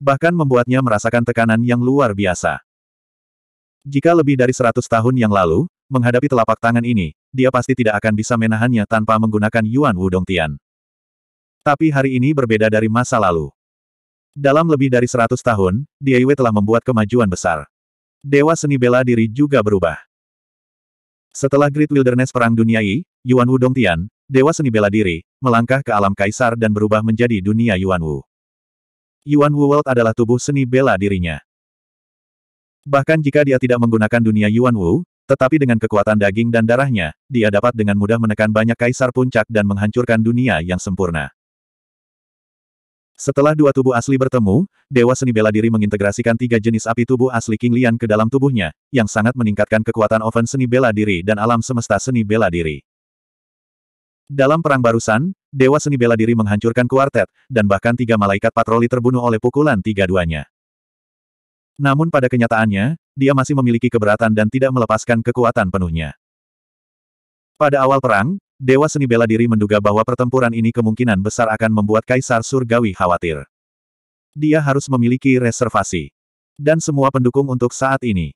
Bahkan membuatnya merasakan tekanan yang luar biasa. Jika lebih dari seratus tahun yang lalu, menghadapi telapak tangan ini, dia pasti tidak akan bisa menahannya tanpa menggunakan Yuan Wudong Tian. Tapi hari ini berbeda dari masa lalu. Dalam lebih dari 100 tahun, Dia telah membuat kemajuan besar. Dewa seni bela diri juga berubah. Setelah Great Wilderness Perang Dunia I, Yuan Wudong Tian, Dewa seni bela diri, melangkah ke alam kaisar dan berubah menjadi dunia Yuan Wu. Yuan Wu World adalah tubuh seni bela dirinya. Bahkan jika dia tidak menggunakan dunia Yuan Wu, tetapi dengan kekuatan daging dan darahnya, dia dapat dengan mudah menekan banyak kaisar puncak dan menghancurkan dunia yang sempurna. Setelah dua tubuh asli bertemu, Dewa Seni Bela Diri mengintegrasikan tiga jenis api tubuh asli King Lian ke dalam tubuhnya, yang sangat meningkatkan kekuatan oven seni bela diri dan alam semesta seni bela diri. Dalam perang barusan, Dewa Seni Bela Diri menghancurkan kuartet, dan bahkan tiga malaikat patroli terbunuh oleh pukulan tiga duanya. Namun pada kenyataannya, dia masih memiliki keberatan dan tidak melepaskan kekuatan penuhnya. Pada awal perang, Dewa Seni Bela Diri menduga bahwa pertempuran ini kemungkinan besar akan membuat Kaisar Surgawi khawatir. Dia harus memiliki reservasi. Dan semua pendukung untuk saat ini.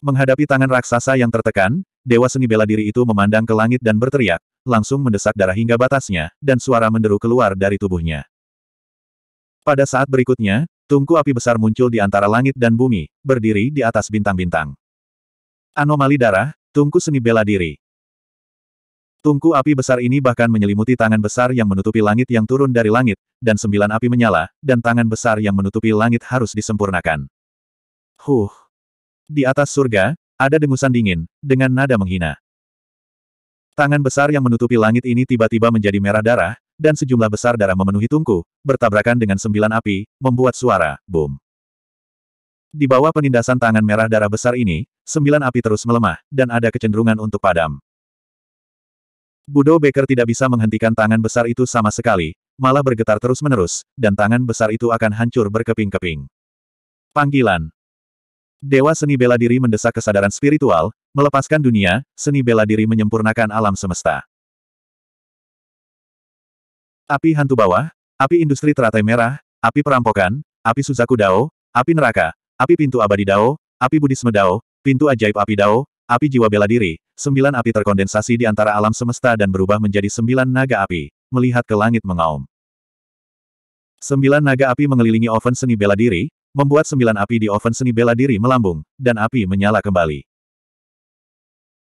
Menghadapi tangan raksasa yang tertekan, Dewa Seni Bela Diri itu memandang ke langit dan berteriak, langsung mendesak darah hingga batasnya, dan suara menderu keluar dari tubuhnya. Pada saat berikutnya, Tungku api besar muncul di antara langit dan bumi, berdiri di atas bintang-bintang. Anomali darah, tungku seni bela diri. Tungku api besar ini bahkan menyelimuti tangan besar yang menutupi langit yang turun dari langit, dan sembilan api menyala, dan tangan besar yang menutupi langit harus disempurnakan. Huh. Di atas surga, ada dengusan dingin, dengan nada menghina. Tangan besar yang menutupi langit ini tiba-tiba menjadi merah darah, dan sejumlah besar darah memenuhi tungku, bertabrakan dengan sembilan api, membuat suara, boom. Di bawah penindasan tangan merah darah besar ini, sembilan api terus melemah, dan ada kecenderungan untuk padam. Budo Baker tidak bisa menghentikan tangan besar itu sama sekali, malah bergetar terus-menerus, dan tangan besar itu akan hancur berkeping-keping. Panggilan Dewa seni bela diri mendesak kesadaran spiritual, melepaskan dunia, seni bela diri menyempurnakan alam semesta. Api hantu bawah, api industri teratai merah, api perampokan, api Suzaku Dao, api neraka, api pintu abadi Dao, api budisme Dao, pintu ajaib api Dao, api jiwa bela diri, sembilan api terkondensasi di antara alam semesta dan berubah menjadi sembilan naga api, melihat ke langit mengaum. Sembilan naga api mengelilingi oven seni bela diri, membuat sembilan api di oven seni bela diri melambung, dan api menyala kembali.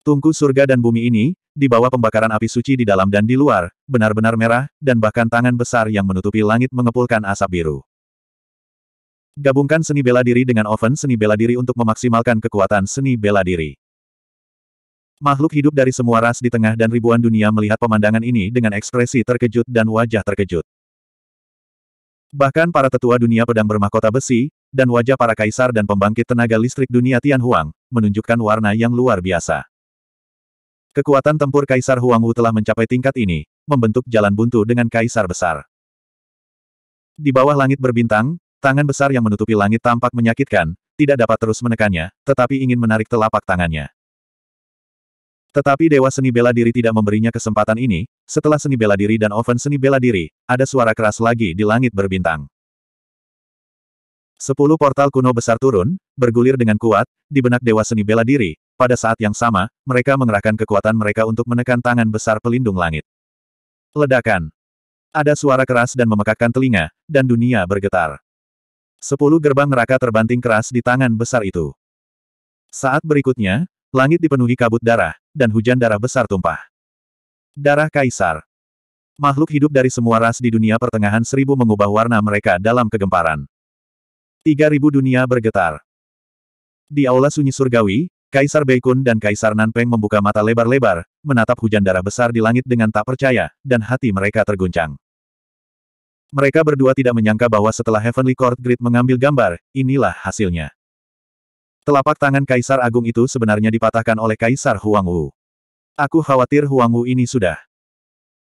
Tungku surga dan bumi ini, di bawah pembakaran api suci di dalam dan di luar, benar-benar merah, dan bahkan tangan besar yang menutupi langit mengepulkan asap biru. Gabungkan seni bela diri dengan oven seni bela diri untuk memaksimalkan kekuatan seni bela diri. Makhluk hidup dari semua ras di tengah dan ribuan dunia melihat pemandangan ini dengan ekspresi terkejut dan wajah terkejut. Bahkan para tetua dunia pedang bermahkota besi, dan wajah para kaisar dan pembangkit tenaga listrik dunia Tianhuang, menunjukkan warna yang luar biasa. Kekuatan tempur Kaisar Huangwu telah mencapai tingkat ini, membentuk jalan buntu dengan Kaisar besar. Di bawah langit berbintang, tangan besar yang menutupi langit tampak menyakitkan, tidak dapat terus menekannya, tetapi ingin menarik telapak tangannya. Tetapi Dewa Seni Bela Diri tidak memberinya kesempatan ini, setelah Seni Bela Diri dan Oven Seni Bela Diri, ada suara keras lagi di langit berbintang. Sepuluh portal kuno besar turun, bergulir dengan kuat, di benak Dewa Seni Bela Diri, pada saat yang sama, mereka mengerahkan kekuatan mereka untuk menekan tangan besar pelindung langit. Ledakan. Ada suara keras dan memekakkan telinga, dan dunia bergetar. Sepuluh gerbang neraka terbanting keras di tangan besar itu. Saat berikutnya, langit dipenuhi kabut darah, dan hujan darah besar tumpah. Darah Kaisar. Makhluk hidup dari semua ras di dunia pertengahan seribu mengubah warna mereka dalam kegemparan. Tiga ribu dunia bergetar. Di aula sunyi surgawi, Kaisar Beikun dan Kaisar Nanpeng membuka mata lebar-lebar, menatap hujan darah besar di langit dengan tak percaya, dan hati mereka terguncang. Mereka berdua tidak menyangka bahwa setelah Heavenly Court Grid mengambil gambar, inilah hasilnya. Telapak tangan Kaisar Agung itu sebenarnya dipatahkan oleh Kaisar Huang Wu. Aku khawatir Huang Wu ini sudah.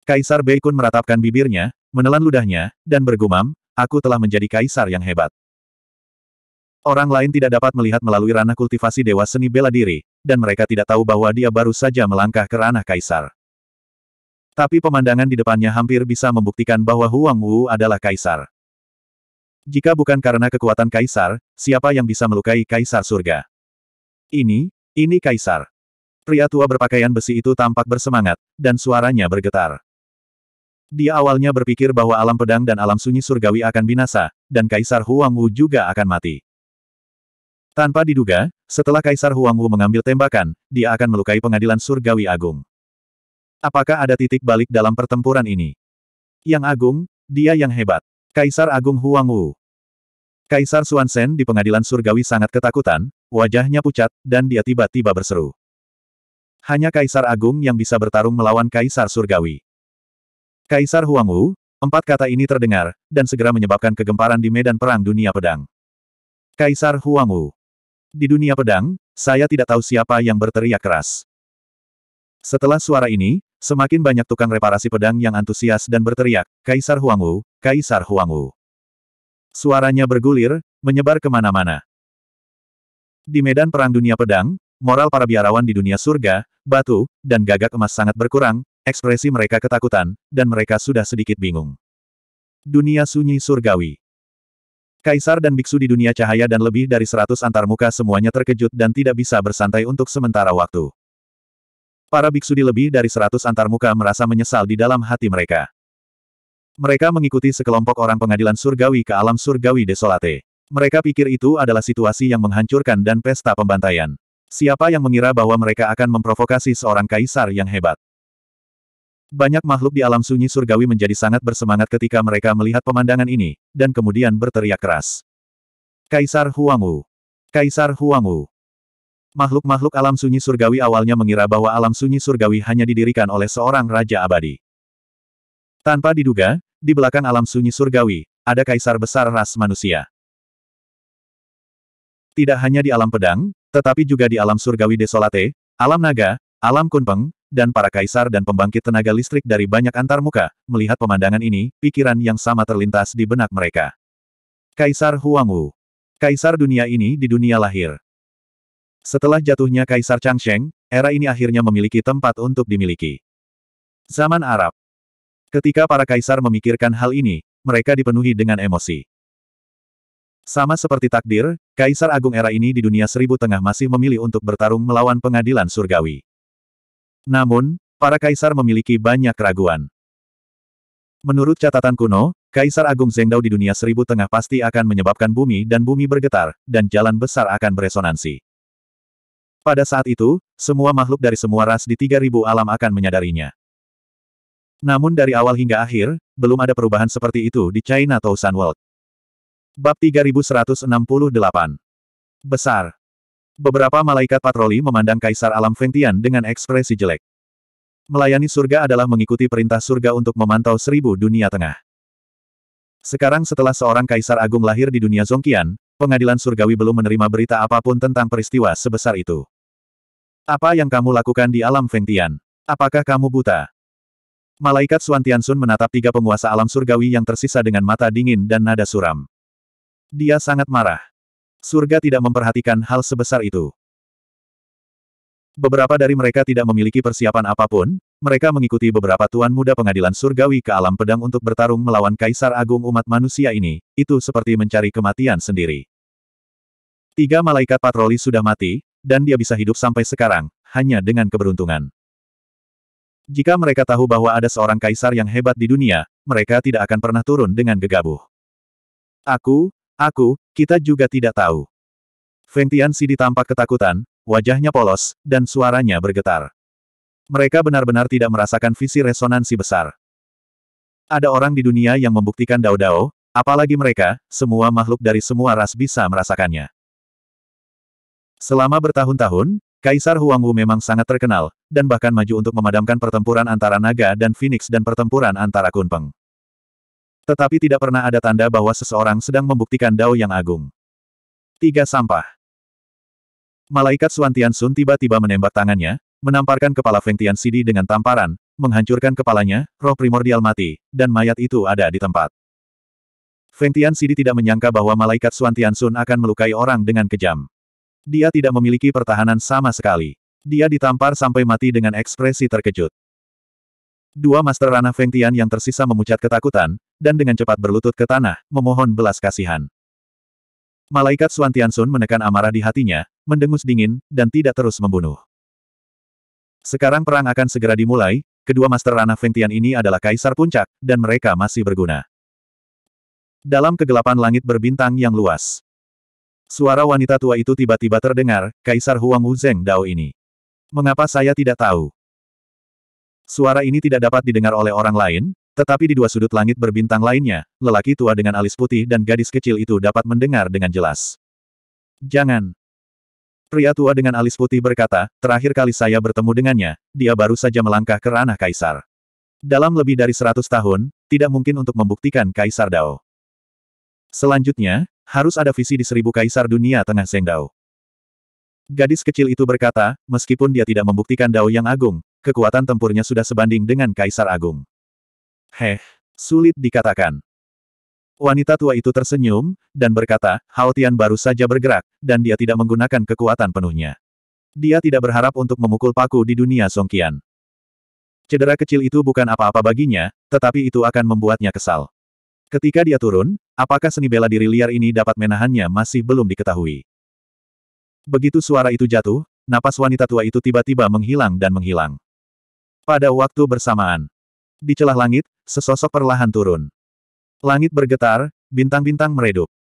Kaisar Beikun meratapkan bibirnya, menelan ludahnya, dan bergumam, aku telah menjadi kaisar yang hebat. Orang lain tidak dapat melihat melalui ranah kultivasi dewa seni bela diri, dan mereka tidak tahu bahwa dia baru saja melangkah ke ranah kaisar. Tapi pemandangan di depannya hampir bisa membuktikan bahwa Huang Wu adalah kaisar. Jika bukan karena kekuatan kaisar, siapa yang bisa melukai kaisar surga? Ini, ini kaisar. Pria tua berpakaian besi itu tampak bersemangat, dan suaranya bergetar. Dia awalnya berpikir bahwa alam pedang dan alam sunyi surgawi akan binasa, dan kaisar Huang Wu juga akan mati. Tanpa diduga, setelah Kaisar Huangwu mengambil tembakan, dia akan melukai pengadilan surgawi agung. Apakah ada titik balik dalam pertempuran ini? Yang agung, dia yang hebat. Kaisar Agung Huangwu. Kaisar Suansen di pengadilan surgawi sangat ketakutan, wajahnya pucat, dan dia tiba-tiba berseru. Hanya Kaisar Agung yang bisa bertarung melawan Kaisar Surgawi. Kaisar Huangwu, empat kata ini terdengar, dan segera menyebabkan kegemparan di medan perang dunia pedang. Kaisar Huangwu. Di dunia pedang, saya tidak tahu siapa yang berteriak keras. Setelah suara ini, semakin banyak tukang reparasi pedang yang antusias dan berteriak, Kaisar Huangwu, Kaisar Huangwu. Suaranya bergulir, menyebar kemana-mana. Di medan perang dunia pedang, moral para biarawan di dunia surga, batu, dan gagak emas sangat berkurang, ekspresi mereka ketakutan, dan mereka sudah sedikit bingung. Dunia sunyi surgawi. Kaisar dan biksu di dunia cahaya dan lebih dari seratus antarmuka semuanya terkejut dan tidak bisa bersantai untuk sementara waktu. Para biksu di lebih dari seratus antarmuka merasa menyesal di dalam hati mereka. Mereka mengikuti sekelompok orang pengadilan surgawi ke alam surgawi desolate. Mereka pikir itu adalah situasi yang menghancurkan dan pesta pembantaian. Siapa yang mengira bahwa mereka akan memprovokasi seorang kaisar yang hebat? Banyak makhluk di alam sunyi surgawi menjadi sangat bersemangat ketika mereka melihat pemandangan ini, dan kemudian berteriak keras. Kaisar Huangwu! Kaisar Huangwu! Makhluk-makhluk alam sunyi surgawi awalnya mengira bahwa alam sunyi surgawi hanya didirikan oleh seorang raja abadi. Tanpa diduga, di belakang alam sunyi surgawi, ada kaisar besar ras manusia. Tidak hanya di alam pedang, tetapi juga di alam surgawi desolate, alam naga, Alam Kunpeng, dan para kaisar dan pembangkit tenaga listrik dari banyak antarmuka, melihat pemandangan ini, pikiran yang sama terlintas di benak mereka. Kaisar Huangwu. Kaisar dunia ini di dunia lahir. Setelah jatuhnya Kaisar Changsheng, era ini akhirnya memiliki tempat untuk dimiliki. Zaman Arab. Ketika para kaisar memikirkan hal ini, mereka dipenuhi dengan emosi. Sama seperti takdir, Kaisar Agung era ini di dunia seribu tengah masih memilih untuk bertarung melawan pengadilan surgawi. Namun, para kaisar memiliki banyak keraguan. Menurut catatan kuno, Kaisar Agung Zengdao di dunia seribu tengah pasti akan menyebabkan bumi dan bumi bergetar, dan jalan besar akan beresonansi. Pada saat itu, semua makhluk dari semua ras di 3000 alam akan menyadarinya. Namun dari awal hingga akhir, belum ada perubahan seperti itu di China Sun World. Bab 3168 Besar Beberapa malaikat patroli memandang Kaisar Alam Fengtian dengan ekspresi jelek. Melayani surga adalah mengikuti perintah surga untuk memantau seribu dunia tengah. Sekarang setelah seorang Kaisar Agung lahir di dunia Zongkian, pengadilan surgawi belum menerima berita apapun tentang peristiwa sebesar itu. Apa yang kamu lakukan di alam Fengtian? Apakah kamu buta? Malaikat Suan Tiansun menatap tiga penguasa alam surgawi yang tersisa dengan mata dingin dan nada suram. Dia sangat marah. Surga tidak memperhatikan hal sebesar itu. Beberapa dari mereka tidak memiliki persiapan apapun, mereka mengikuti beberapa tuan muda pengadilan surgawi ke alam pedang untuk bertarung melawan Kaisar Agung umat manusia ini, itu seperti mencari kematian sendiri. Tiga malaikat patroli sudah mati, dan dia bisa hidup sampai sekarang, hanya dengan keberuntungan. Jika mereka tahu bahwa ada seorang kaisar yang hebat di dunia, mereka tidak akan pernah turun dengan gegabah. Aku, Aku, kita juga tidak tahu. Feng Tianxi ditampak ketakutan, wajahnya polos, dan suaranya bergetar. Mereka benar-benar tidak merasakan visi resonansi besar. Ada orang di dunia yang membuktikan Dao-Dao, apalagi mereka, semua makhluk dari semua ras bisa merasakannya. Selama bertahun-tahun, Kaisar Huang Wu memang sangat terkenal, dan bahkan maju untuk memadamkan pertempuran antara naga dan phoenix dan pertempuran antara kunpeng. Tetapi tidak pernah ada tanda bahwa seseorang sedang membuktikan dao yang agung. Tiga sampah. Malaikat Suan Sun tiba-tiba menembak tangannya, menamparkan kepala Feng Tian Sidi dengan tamparan, menghancurkan kepalanya, roh primordial mati, dan mayat itu ada di tempat. Feng Tian Sidi tidak menyangka bahwa malaikat Suan Sun akan melukai orang dengan kejam. Dia tidak memiliki pertahanan sama sekali. Dia ditampar sampai mati dengan ekspresi terkejut. Dua Master Ranah Feng Tian yang tersisa memucat ketakutan, dan dengan cepat berlutut ke tanah, memohon belas kasihan. Malaikat Suan Sun menekan amarah di hatinya, mendengus dingin, dan tidak terus membunuh. Sekarang perang akan segera dimulai, kedua Master Ranah Feng Tian ini adalah Kaisar Puncak, dan mereka masih berguna. Dalam kegelapan langit berbintang yang luas, suara wanita tua itu tiba-tiba terdengar, Kaisar Huang Wuzeng Dao ini. Mengapa saya tidak tahu? Suara ini tidak dapat didengar oleh orang lain, tetapi di dua sudut langit berbintang lainnya, lelaki tua dengan alis putih dan gadis kecil itu dapat mendengar dengan jelas. Jangan. Pria tua dengan alis putih berkata, terakhir kali saya bertemu dengannya, dia baru saja melangkah ke ranah kaisar. Dalam lebih dari seratus tahun, tidak mungkin untuk membuktikan kaisar Dao. Selanjutnya, harus ada visi di seribu kaisar dunia tengah Seng Dao. Gadis kecil itu berkata, meskipun dia tidak membuktikan Dao yang agung, kekuatan tempurnya sudah sebanding dengan Kaisar Agung. Heh, sulit dikatakan. Wanita tua itu tersenyum, dan berkata, Haotian baru saja bergerak, dan dia tidak menggunakan kekuatan penuhnya. Dia tidak berharap untuk memukul paku di dunia Songkian. Cedera kecil itu bukan apa-apa baginya, tetapi itu akan membuatnya kesal. Ketika dia turun, apakah seni bela diri liar ini dapat menahannya masih belum diketahui. Begitu suara itu jatuh, napas wanita tua itu tiba-tiba menghilang dan menghilang. Pada waktu bersamaan, di celah langit, sesosok perlahan turun. Langit bergetar, bintang-bintang meredup.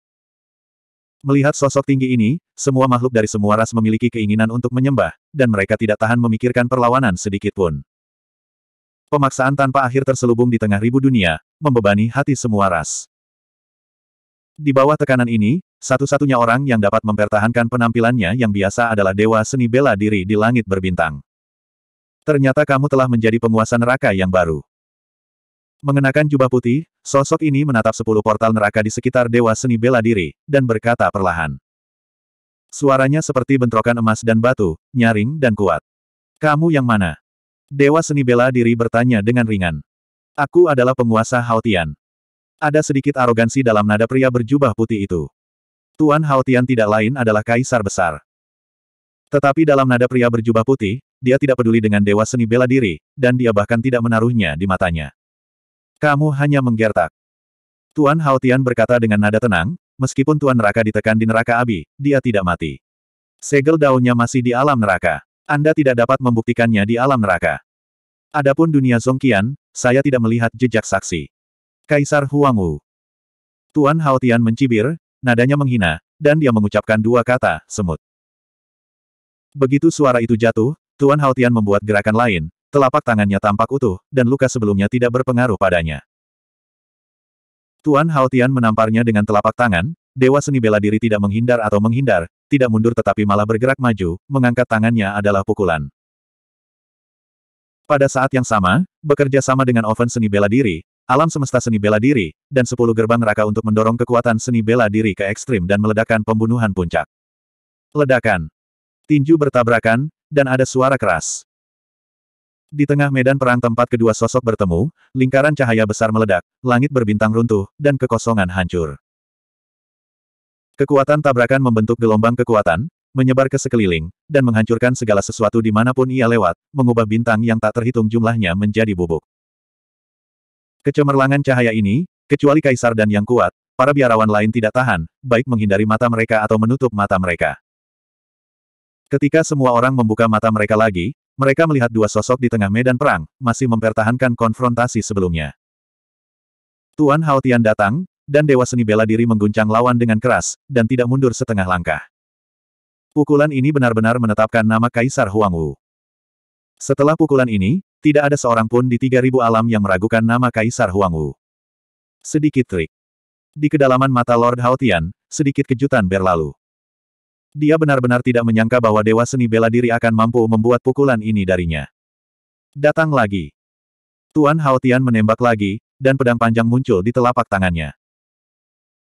Melihat sosok tinggi ini, semua makhluk dari semua ras memiliki keinginan untuk menyembah, dan mereka tidak tahan memikirkan perlawanan sedikitpun. Pemaksaan tanpa akhir terselubung di tengah ribu dunia, membebani hati semua ras. Di bawah tekanan ini, satu-satunya orang yang dapat mempertahankan penampilannya yang biasa adalah Dewa Seni Bela Diri di Langit Berbintang. Ternyata kamu telah menjadi penguasa neraka yang baru. Mengenakan jubah putih, sosok ini menatap sepuluh portal neraka di sekitar Dewa Seni Bela Diri, dan berkata perlahan. Suaranya seperti bentrokan emas dan batu, nyaring dan kuat. Kamu yang mana? Dewa Seni Bela Diri bertanya dengan ringan. Aku adalah penguasa Haotian. Ada sedikit arogansi dalam nada pria berjubah putih itu. Tuan Haotian tidak lain adalah kaisar besar. Tetapi dalam nada pria berjubah putih, dia tidak peduli dengan dewa seni bela diri, dan dia bahkan tidak menaruhnya di matanya. Kamu hanya menggertak. Tuan Haotian berkata dengan nada tenang, meskipun Tuan Neraka ditekan di neraka Abi, dia tidak mati. Segel daunnya masih di alam neraka. Anda tidak dapat membuktikannya di alam neraka. Adapun dunia Zongqian, saya tidak melihat jejak saksi. Kaisar Huang Wu. Tuan Haotian mencibir, nadanya menghina, dan dia mengucapkan dua kata, semut. Begitu suara itu jatuh, Tuan Haotian membuat gerakan lain, telapak tangannya tampak utuh, dan luka sebelumnya tidak berpengaruh padanya. Tuan Haotian menamparnya dengan telapak tangan, Dewa Seni Bela Diri tidak menghindar atau menghindar, tidak mundur tetapi malah bergerak maju, mengangkat tangannya adalah pukulan. Pada saat yang sama, bekerja sama dengan oven seni bela diri, alam semesta seni bela diri, dan sepuluh gerbang raka untuk mendorong kekuatan seni bela diri ke ekstrim dan meledakkan pembunuhan puncak. Ledakan. Tinju bertabrakan, dan ada suara keras. Di tengah medan perang tempat kedua sosok bertemu, lingkaran cahaya besar meledak, langit berbintang runtuh, dan kekosongan hancur. Kekuatan tabrakan membentuk gelombang kekuatan, menyebar ke sekeliling, dan menghancurkan segala sesuatu dimanapun ia lewat, mengubah bintang yang tak terhitung jumlahnya menjadi bubuk. Kecemerlangan cahaya ini, kecuali kaisar dan yang kuat, para biarawan lain tidak tahan, baik menghindari mata mereka atau menutup mata mereka. Ketika semua orang membuka mata mereka lagi, mereka melihat dua sosok di tengah medan perang, masih mempertahankan konfrontasi sebelumnya. Tuan Haotian datang, dan Dewa Seni Bela Diri mengguncang lawan dengan keras, dan tidak mundur setengah langkah. Pukulan ini benar-benar menetapkan nama Kaisar Huang Wu. Setelah pukulan ini, tidak ada seorang pun di 3000 alam yang meragukan nama Kaisar Huang Wu. Sedikit trik. Di kedalaman mata Lord Haotian, sedikit kejutan berlalu. Dia benar-benar tidak menyangka bahwa Dewa Seni Bela Diri akan mampu membuat pukulan ini darinya. Datang lagi. Tuan Haotian menembak lagi, dan pedang panjang muncul di telapak tangannya.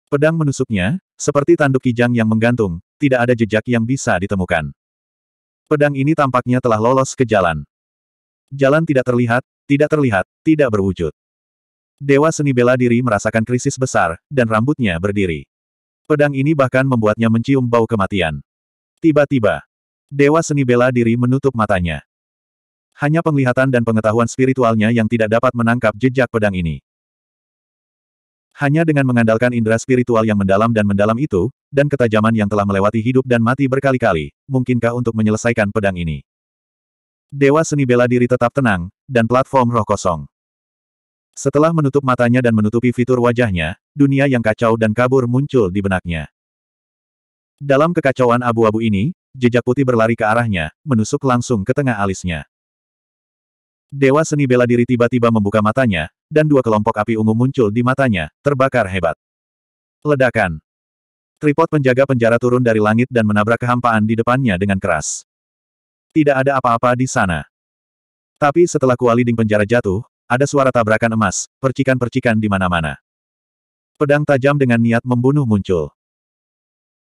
Pedang menusuknya, seperti tanduk kijang yang menggantung, tidak ada jejak yang bisa ditemukan. Pedang ini tampaknya telah lolos ke jalan. Jalan tidak terlihat, tidak terlihat, tidak berwujud. Dewa seni bela diri merasakan krisis besar, dan rambutnya berdiri. Pedang ini bahkan membuatnya mencium bau kematian. Tiba-tiba, Dewa Seni Bela Diri menutup matanya. Hanya penglihatan dan pengetahuan spiritualnya yang tidak dapat menangkap jejak pedang ini. Hanya dengan mengandalkan indera spiritual yang mendalam dan mendalam itu, dan ketajaman yang telah melewati hidup dan mati berkali-kali, mungkinkah untuk menyelesaikan pedang ini? Dewa seni bela diri tetap tenang, dan platform roh kosong. Setelah menutup matanya dan menutupi fitur wajahnya, dunia yang kacau dan kabur muncul di benaknya. Dalam kekacauan abu-abu ini, jejak putih berlari ke arahnya, menusuk langsung ke tengah alisnya. Dewa seni bela diri tiba-tiba membuka matanya, dan dua kelompok api ungu muncul di matanya, terbakar hebat. Ledakan. Tripod penjaga penjara turun dari langit dan menabrak kehampaan di depannya dengan keras. Tidak ada apa-apa di sana. Tapi setelah kuali kualiding penjara jatuh, ada suara tabrakan emas, percikan-percikan di mana-mana. Pedang tajam dengan niat membunuh muncul.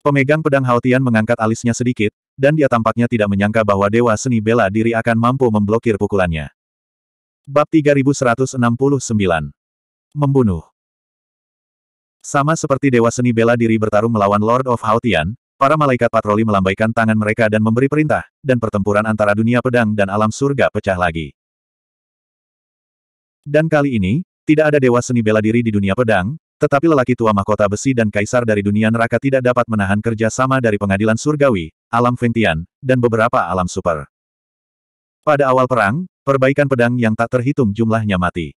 Pemegang pedang Haotian mengangkat alisnya sedikit, dan dia tampaknya tidak menyangka bahwa Dewa Seni Bela Diri akan mampu memblokir pukulannya. Bab 3169 Membunuh Sama seperti Dewa Seni Bela Diri bertarung melawan Lord of Haotian, para malaikat patroli melambaikan tangan mereka dan memberi perintah, dan pertempuran antara dunia pedang dan alam surga pecah lagi. Dan kali ini, tidak ada dewa seni bela diri di dunia pedang, tetapi lelaki tua mahkota besi dan kaisar dari dunia neraka tidak dapat menahan kerja sama dari pengadilan surgawi, alam Fengtian, dan beberapa alam super. Pada awal perang, perbaikan pedang yang tak terhitung jumlahnya mati.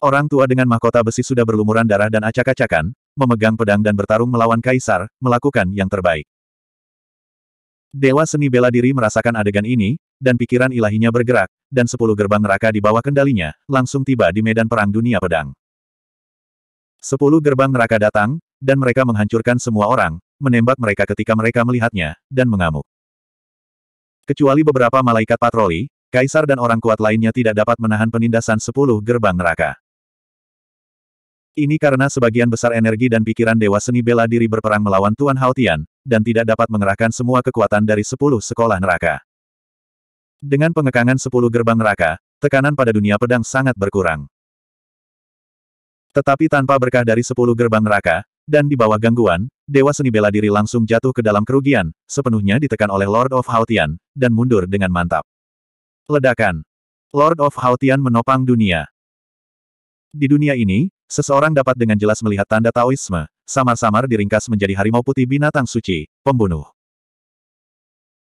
Orang tua dengan mahkota besi sudah berlumuran darah dan acak-acakan, memegang pedang dan bertarung melawan kaisar, melakukan yang terbaik. Dewa seni bela diri merasakan adegan ini, dan pikiran ilahinya bergerak, dan sepuluh gerbang neraka di bawah kendalinya, langsung tiba di medan perang dunia pedang. Sepuluh gerbang neraka datang, dan mereka menghancurkan semua orang, menembak mereka ketika mereka melihatnya, dan mengamuk. Kecuali beberapa malaikat patroli, Kaisar dan orang kuat lainnya tidak dapat menahan penindasan sepuluh gerbang neraka. Ini karena sebagian besar energi dan pikiran Dewa Seni Bela Diri berperang melawan Tuan Haotian, dan tidak dapat mengerahkan semua kekuatan dari sepuluh sekolah neraka. Dengan pengekangan sepuluh gerbang neraka, tekanan pada dunia pedang sangat berkurang. Tetapi tanpa berkah dari sepuluh gerbang neraka, dan di bawah gangguan, Dewa Seni Bela Diri langsung jatuh ke dalam kerugian, sepenuhnya ditekan oleh Lord of Haotian, dan mundur dengan mantap. Ledakan. Lord of Haotian menopang dunia. Di dunia ini, Seseorang dapat dengan jelas melihat tanda Taoisme, samar-samar diringkas menjadi harimau putih binatang suci, pembunuh.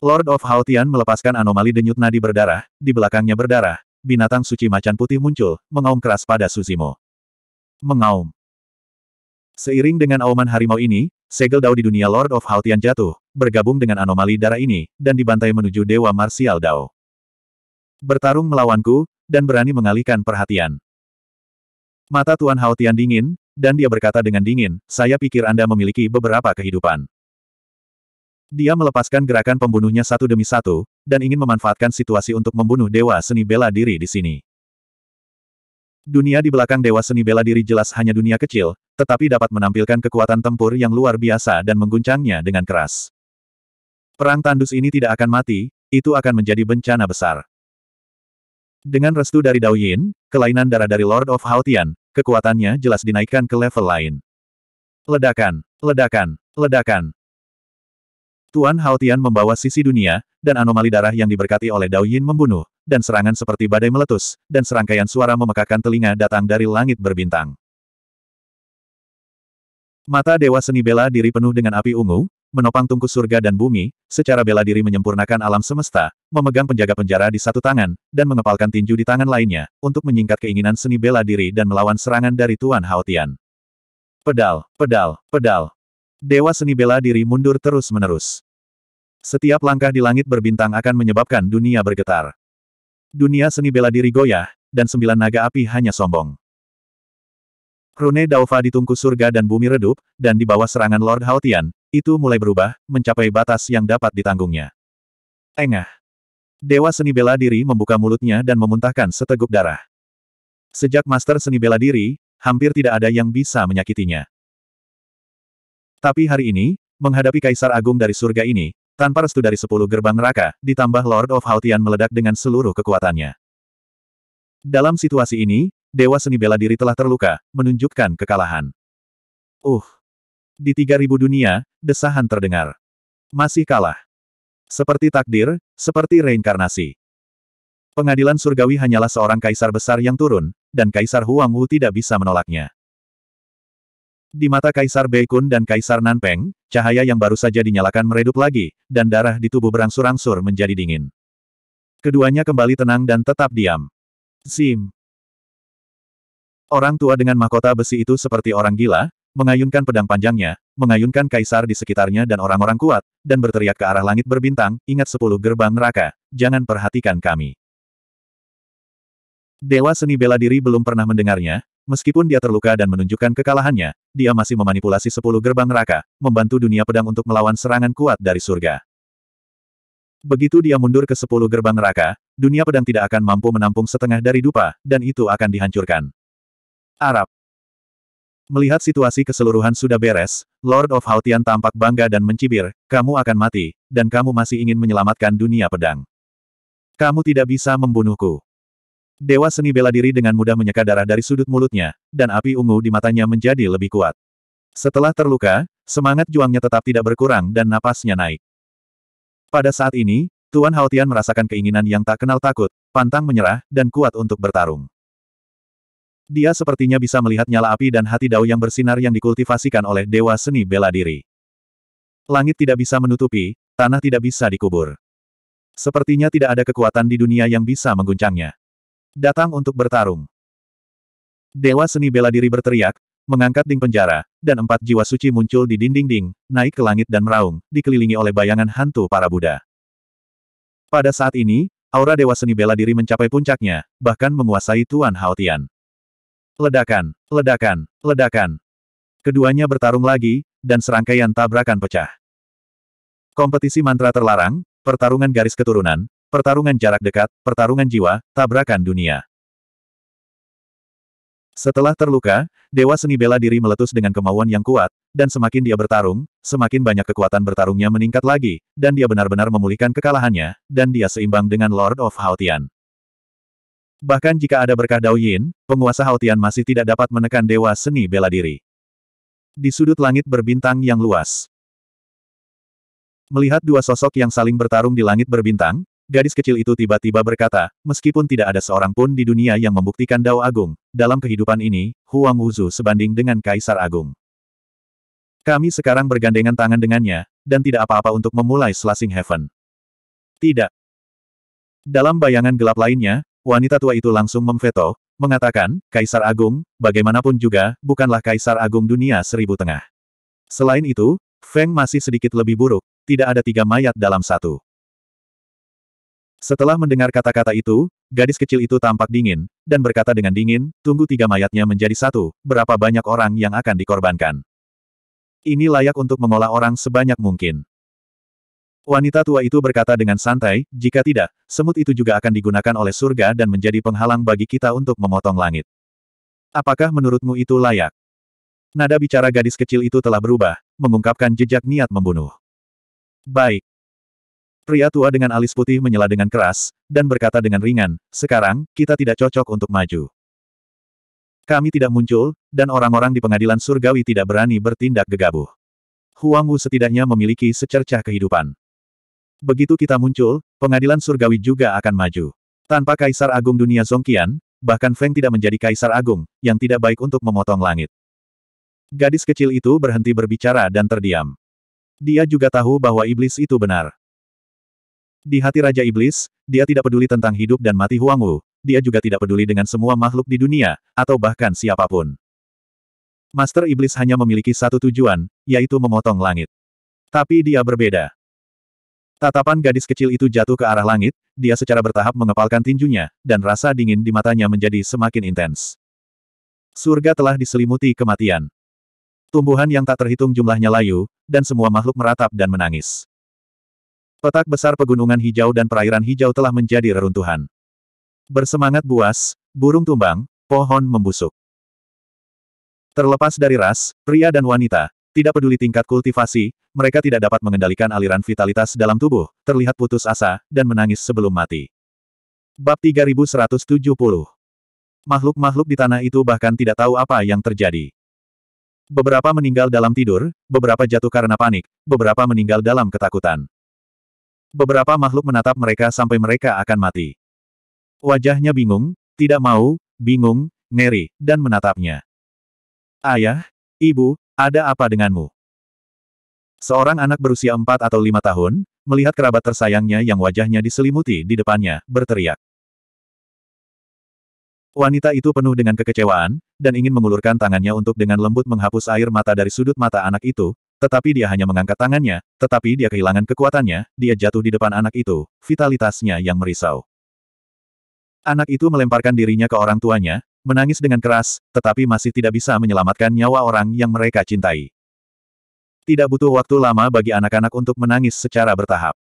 Lord of Haotian melepaskan anomali denyut nadi berdarah, di belakangnya berdarah, binatang suci macan putih muncul, mengaum keras pada Suzimo. Mengaum. Seiring dengan auman harimau ini, segel Dao di dunia Lord of Haotian jatuh, bergabung dengan anomali darah ini, dan dibantai menuju Dewa Marsial Dao. Bertarung melawanku, dan berani mengalihkan perhatian. Mata Tuan Haotian dingin, dan dia berkata dengan dingin, saya pikir Anda memiliki beberapa kehidupan. Dia melepaskan gerakan pembunuhnya satu demi satu, dan ingin memanfaatkan situasi untuk membunuh Dewa Seni Bela Diri di sini. Dunia di belakang Dewa Seni Bela Diri jelas hanya dunia kecil, tetapi dapat menampilkan kekuatan tempur yang luar biasa dan mengguncangnya dengan keras. Perang tandus ini tidak akan mati, itu akan menjadi bencana besar. Dengan restu dari Dao Yin, kelainan darah dari Lord of Haotian, kekuatannya jelas dinaikkan ke level lain. Ledakan, ledakan, ledakan. Tuan Haotian membawa sisi dunia, dan anomali darah yang diberkati oleh Dao Yin membunuh, dan serangan seperti badai meletus, dan serangkaian suara memekakan telinga datang dari langit berbintang. Mata Dewa Seni Bela Diri penuh dengan api ungu, menopang tungku surga dan bumi, secara bela diri menyempurnakan alam semesta, memegang penjaga penjara di satu tangan, dan mengepalkan tinju di tangan lainnya, untuk menyingkat keinginan seni bela diri dan melawan serangan dari Tuan Haotian. Pedal, pedal, pedal, Dewa seni bela diri mundur terus-menerus. Setiap langkah di langit berbintang akan menyebabkan dunia bergetar. Dunia seni bela diri goyah, dan sembilan naga api hanya sombong. Rune Daufa ditungku surga dan bumi redup, dan di bawah serangan Lord Haotian, itu mulai berubah, mencapai batas yang dapat ditanggungnya. Engah. Dewa seni bela diri membuka mulutnya dan memuntahkan seteguk darah. Sejak master seni bela diri, hampir tidak ada yang bisa menyakitinya. Tapi hari ini, menghadapi Kaisar Agung dari surga ini, tanpa restu dari sepuluh gerbang neraka, ditambah Lord of Haotian meledak dengan seluruh kekuatannya. Dalam situasi ini, Dewa Seni Bela Diri telah terluka, menunjukkan kekalahan. Uh! Di tiga ribu dunia, desahan terdengar. Masih kalah. Seperti takdir, seperti reinkarnasi. Pengadilan surgawi hanyalah seorang kaisar besar yang turun, dan Kaisar Huang Wu tidak bisa menolaknya. Di mata Kaisar Beikun dan Kaisar Nanpeng, cahaya yang baru saja dinyalakan meredup lagi, dan darah di tubuh berangsur-angsur menjadi dingin. Keduanya kembali tenang dan tetap diam. Sim, Orang tua dengan mahkota besi itu seperti orang gila, mengayunkan pedang panjangnya, mengayunkan kaisar di sekitarnya dan orang-orang kuat, dan berteriak ke arah langit berbintang, ingat sepuluh gerbang neraka, jangan perhatikan kami. Dewa seni bela diri belum pernah mendengarnya, Meskipun dia terluka dan menunjukkan kekalahannya, dia masih memanipulasi sepuluh gerbang neraka, membantu dunia pedang untuk melawan serangan kuat dari surga. Begitu dia mundur ke sepuluh gerbang neraka, dunia pedang tidak akan mampu menampung setengah dari dupa, dan itu akan dihancurkan. Arab. Melihat situasi keseluruhan sudah beres, Lord of Haltian tampak bangga dan mencibir, kamu akan mati, dan kamu masih ingin menyelamatkan dunia pedang. Kamu tidak bisa membunuhku. Dewa seni bela diri dengan mudah menyeka darah dari sudut mulutnya, dan api ungu di matanya menjadi lebih kuat. Setelah terluka, semangat juangnya tetap tidak berkurang dan napasnya naik. Pada saat ini, Tuan Haotian merasakan keinginan yang tak kenal takut, pantang menyerah, dan kuat untuk bertarung. Dia sepertinya bisa melihat nyala api dan hati dao yang bersinar yang dikultivasikan oleh Dewa Seni Bela Diri. Langit tidak bisa menutupi, tanah tidak bisa dikubur. Sepertinya tidak ada kekuatan di dunia yang bisa mengguncangnya. Datang untuk bertarung. Dewa seni bela diri berteriak, mengangkat ding penjara, dan empat jiwa suci muncul di dinding-ding, naik ke langit dan meraung, dikelilingi oleh bayangan hantu para Buddha. Pada saat ini, aura dewa seni bela diri mencapai puncaknya, bahkan menguasai Tuan Haotian. Ledakan, ledakan, ledakan. Keduanya bertarung lagi, dan serangkaian tabrakan pecah. Kompetisi mantra terlarang, pertarungan garis keturunan, Pertarungan jarak dekat, pertarungan jiwa, tabrakan dunia. Setelah terluka, Dewa Seni Bela Diri meletus dengan kemauan yang kuat, dan semakin dia bertarung, semakin banyak kekuatan bertarungnya meningkat lagi, dan dia benar-benar memulihkan kekalahannya, dan dia seimbang dengan Lord of Haotian. Bahkan jika ada berkah Dao Yin, penguasa Haotian masih tidak dapat menekan Dewa Seni Bela Diri. Di sudut langit berbintang yang luas. Melihat dua sosok yang saling bertarung di langit berbintang, Gadis kecil itu tiba-tiba berkata, meskipun tidak ada seorang pun di dunia yang membuktikan Dao Agung, dalam kehidupan ini, Huang Wuzu sebanding dengan Kaisar Agung. Kami sekarang bergandengan tangan dengannya, dan tidak apa-apa untuk memulai Slashing Heaven. Tidak. Dalam bayangan gelap lainnya, wanita tua itu langsung memveto, mengatakan, Kaisar Agung, bagaimanapun juga, bukanlah Kaisar Agung dunia seribu tengah. Selain itu, Feng masih sedikit lebih buruk, tidak ada tiga mayat dalam satu. Setelah mendengar kata-kata itu, gadis kecil itu tampak dingin, dan berkata dengan dingin, tunggu tiga mayatnya menjadi satu, berapa banyak orang yang akan dikorbankan. Ini layak untuk mengolah orang sebanyak mungkin. Wanita tua itu berkata dengan santai, jika tidak, semut itu juga akan digunakan oleh surga dan menjadi penghalang bagi kita untuk memotong langit. Apakah menurutmu itu layak? Nada bicara gadis kecil itu telah berubah, mengungkapkan jejak niat membunuh. Baik, Pria tua dengan alis putih menyela dengan keras, dan berkata dengan ringan, sekarang, kita tidak cocok untuk maju. Kami tidak muncul, dan orang-orang di pengadilan surgawi tidak berani bertindak gegabah. Huang Wu setidaknya memiliki secercah kehidupan. Begitu kita muncul, pengadilan surgawi juga akan maju. Tanpa Kaisar Agung Dunia Zongqian, bahkan Feng tidak menjadi Kaisar Agung, yang tidak baik untuk memotong langit. Gadis kecil itu berhenti berbicara dan terdiam. Dia juga tahu bahwa iblis itu benar. Di hati Raja Iblis, dia tidak peduli tentang hidup dan mati Huangwu, dia juga tidak peduli dengan semua makhluk di dunia, atau bahkan siapapun. Master Iblis hanya memiliki satu tujuan, yaitu memotong langit. Tapi dia berbeda. Tatapan gadis kecil itu jatuh ke arah langit, dia secara bertahap mengepalkan tinjunya, dan rasa dingin di matanya menjadi semakin intens. Surga telah diselimuti kematian. Tumbuhan yang tak terhitung jumlahnya layu, dan semua makhluk meratap dan menangis. Petak besar pegunungan hijau dan perairan hijau telah menjadi reruntuhan. Bersemangat buas, burung tumbang, pohon membusuk. Terlepas dari ras, pria dan wanita, tidak peduli tingkat kultivasi, mereka tidak dapat mengendalikan aliran vitalitas dalam tubuh, terlihat putus asa, dan menangis sebelum mati. Bab 3170 Makhluk-makhluk di tanah itu bahkan tidak tahu apa yang terjadi. Beberapa meninggal dalam tidur, beberapa jatuh karena panik, beberapa meninggal dalam ketakutan. Beberapa makhluk menatap mereka sampai mereka akan mati. Wajahnya bingung, tidak mau, bingung, ngeri, dan menatapnya. Ayah, ibu, ada apa denganmu? Seorang anak berusia empat atau lima tahun, melihat kerabat tersayangnya yang wajahnya diselimuti di depannya, berteriak. Wanita itu penuh dengan kekecewaan, dan ingin mengulurkan tangannya untuk dengan lembut menghapus air mata dari sudut mata anak itu, tetapi dia hanya mengangkat tangannya, tetapi dia kehilangan kekuatannya, dia jatuh di depan anak itu, vitalitasnya yang merisau. Anak itu melemparkan dirinya ke orang tuanya, menangis dengan keras, tetapi masih tidak bisa menyelamatkan nyawa orang yang mereka cintai. Tidak butuh waktu lama bagi anak-anak untuk menangis secara bertahap.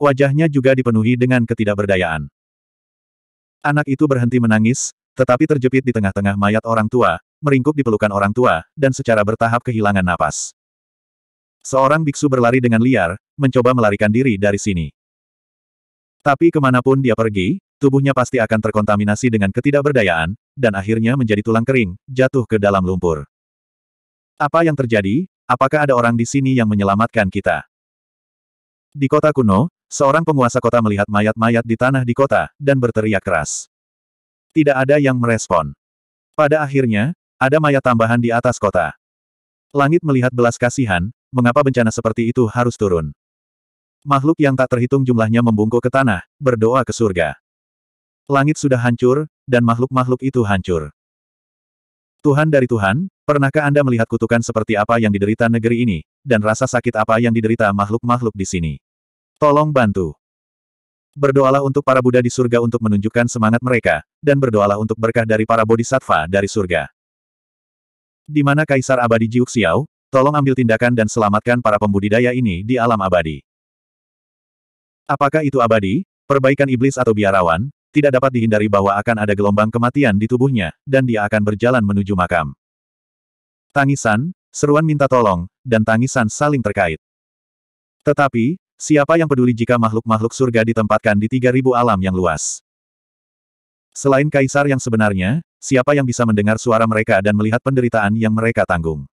Wajahnya juga dipenuhi dengan ketidakberdayaan. Anak itu berhenti menangis, tetapi terjepit di tengah-tengah mayat orang tua, meringkuk di pelukan orang tua, dan secara bertahap kehilangan napas. Seorang biksu berlari dengan liar, mencoba melarikan diri dari sini. Tapi kemanapun dia pergi, tubuhnya pasti akan terkontaminasi dengan ketidakberdayaan, dan akhirnya menjadi tulang kering, jatuh ke dalam lumpur. Apa yang terjadi? Apakah ada orang di sini yang menyelamatkan kita? Di kota kuno, seorang penguasa kota melihat mayat-mayat di tanah di kota, dan berteriak keras. Tidak ada yang merespon. Pada akhirnya, ada mayat tambahan di atas kota. Langit melihat belas kasihan, mengapa bencana seperti itu harus turun? Makhluk yang tak terhitung jumlahnya membungkuk ke tanah, berdoa ke surga. Langit sudah hancur, dan makhluk-makhluk itu hancur. Tuhan dari Tuhan, pernahkah Anda melihat kutukan seperti apa yang diderita negeri ini, dan rasa sakit apa yang diderita makhluk-makhluk di sini? Tolong bantu. Berdoalah untuk para Buddha di surga untuk menunjukkan semangat mereka, dan berdoalah untuk berkah dari para bodhisattva dari surga. Di mana Kaisar Abadi Jiuxiao, Tolong ambil tindakan dan selamatkan para pembudidaya ini di alam abadi. Apakah itu abadi, perbaikan iblis atau biarawan, tidak dapat dihindari bahwa akan ada gelombang kematian di tubuhnya, dan dia akan berjalan menuju makam. Tangisan, seruan minta tolong, dan tangisan saling terkait. Tetapi, siapa yang peduli jika makhluk-makhluk surga ditempatkan di 3000 alam yang luas? Selain kaisar yang sebenarnya, siapa yang bisa mendengar suara mereka dan melihat penderitaan yang mereka tanggung?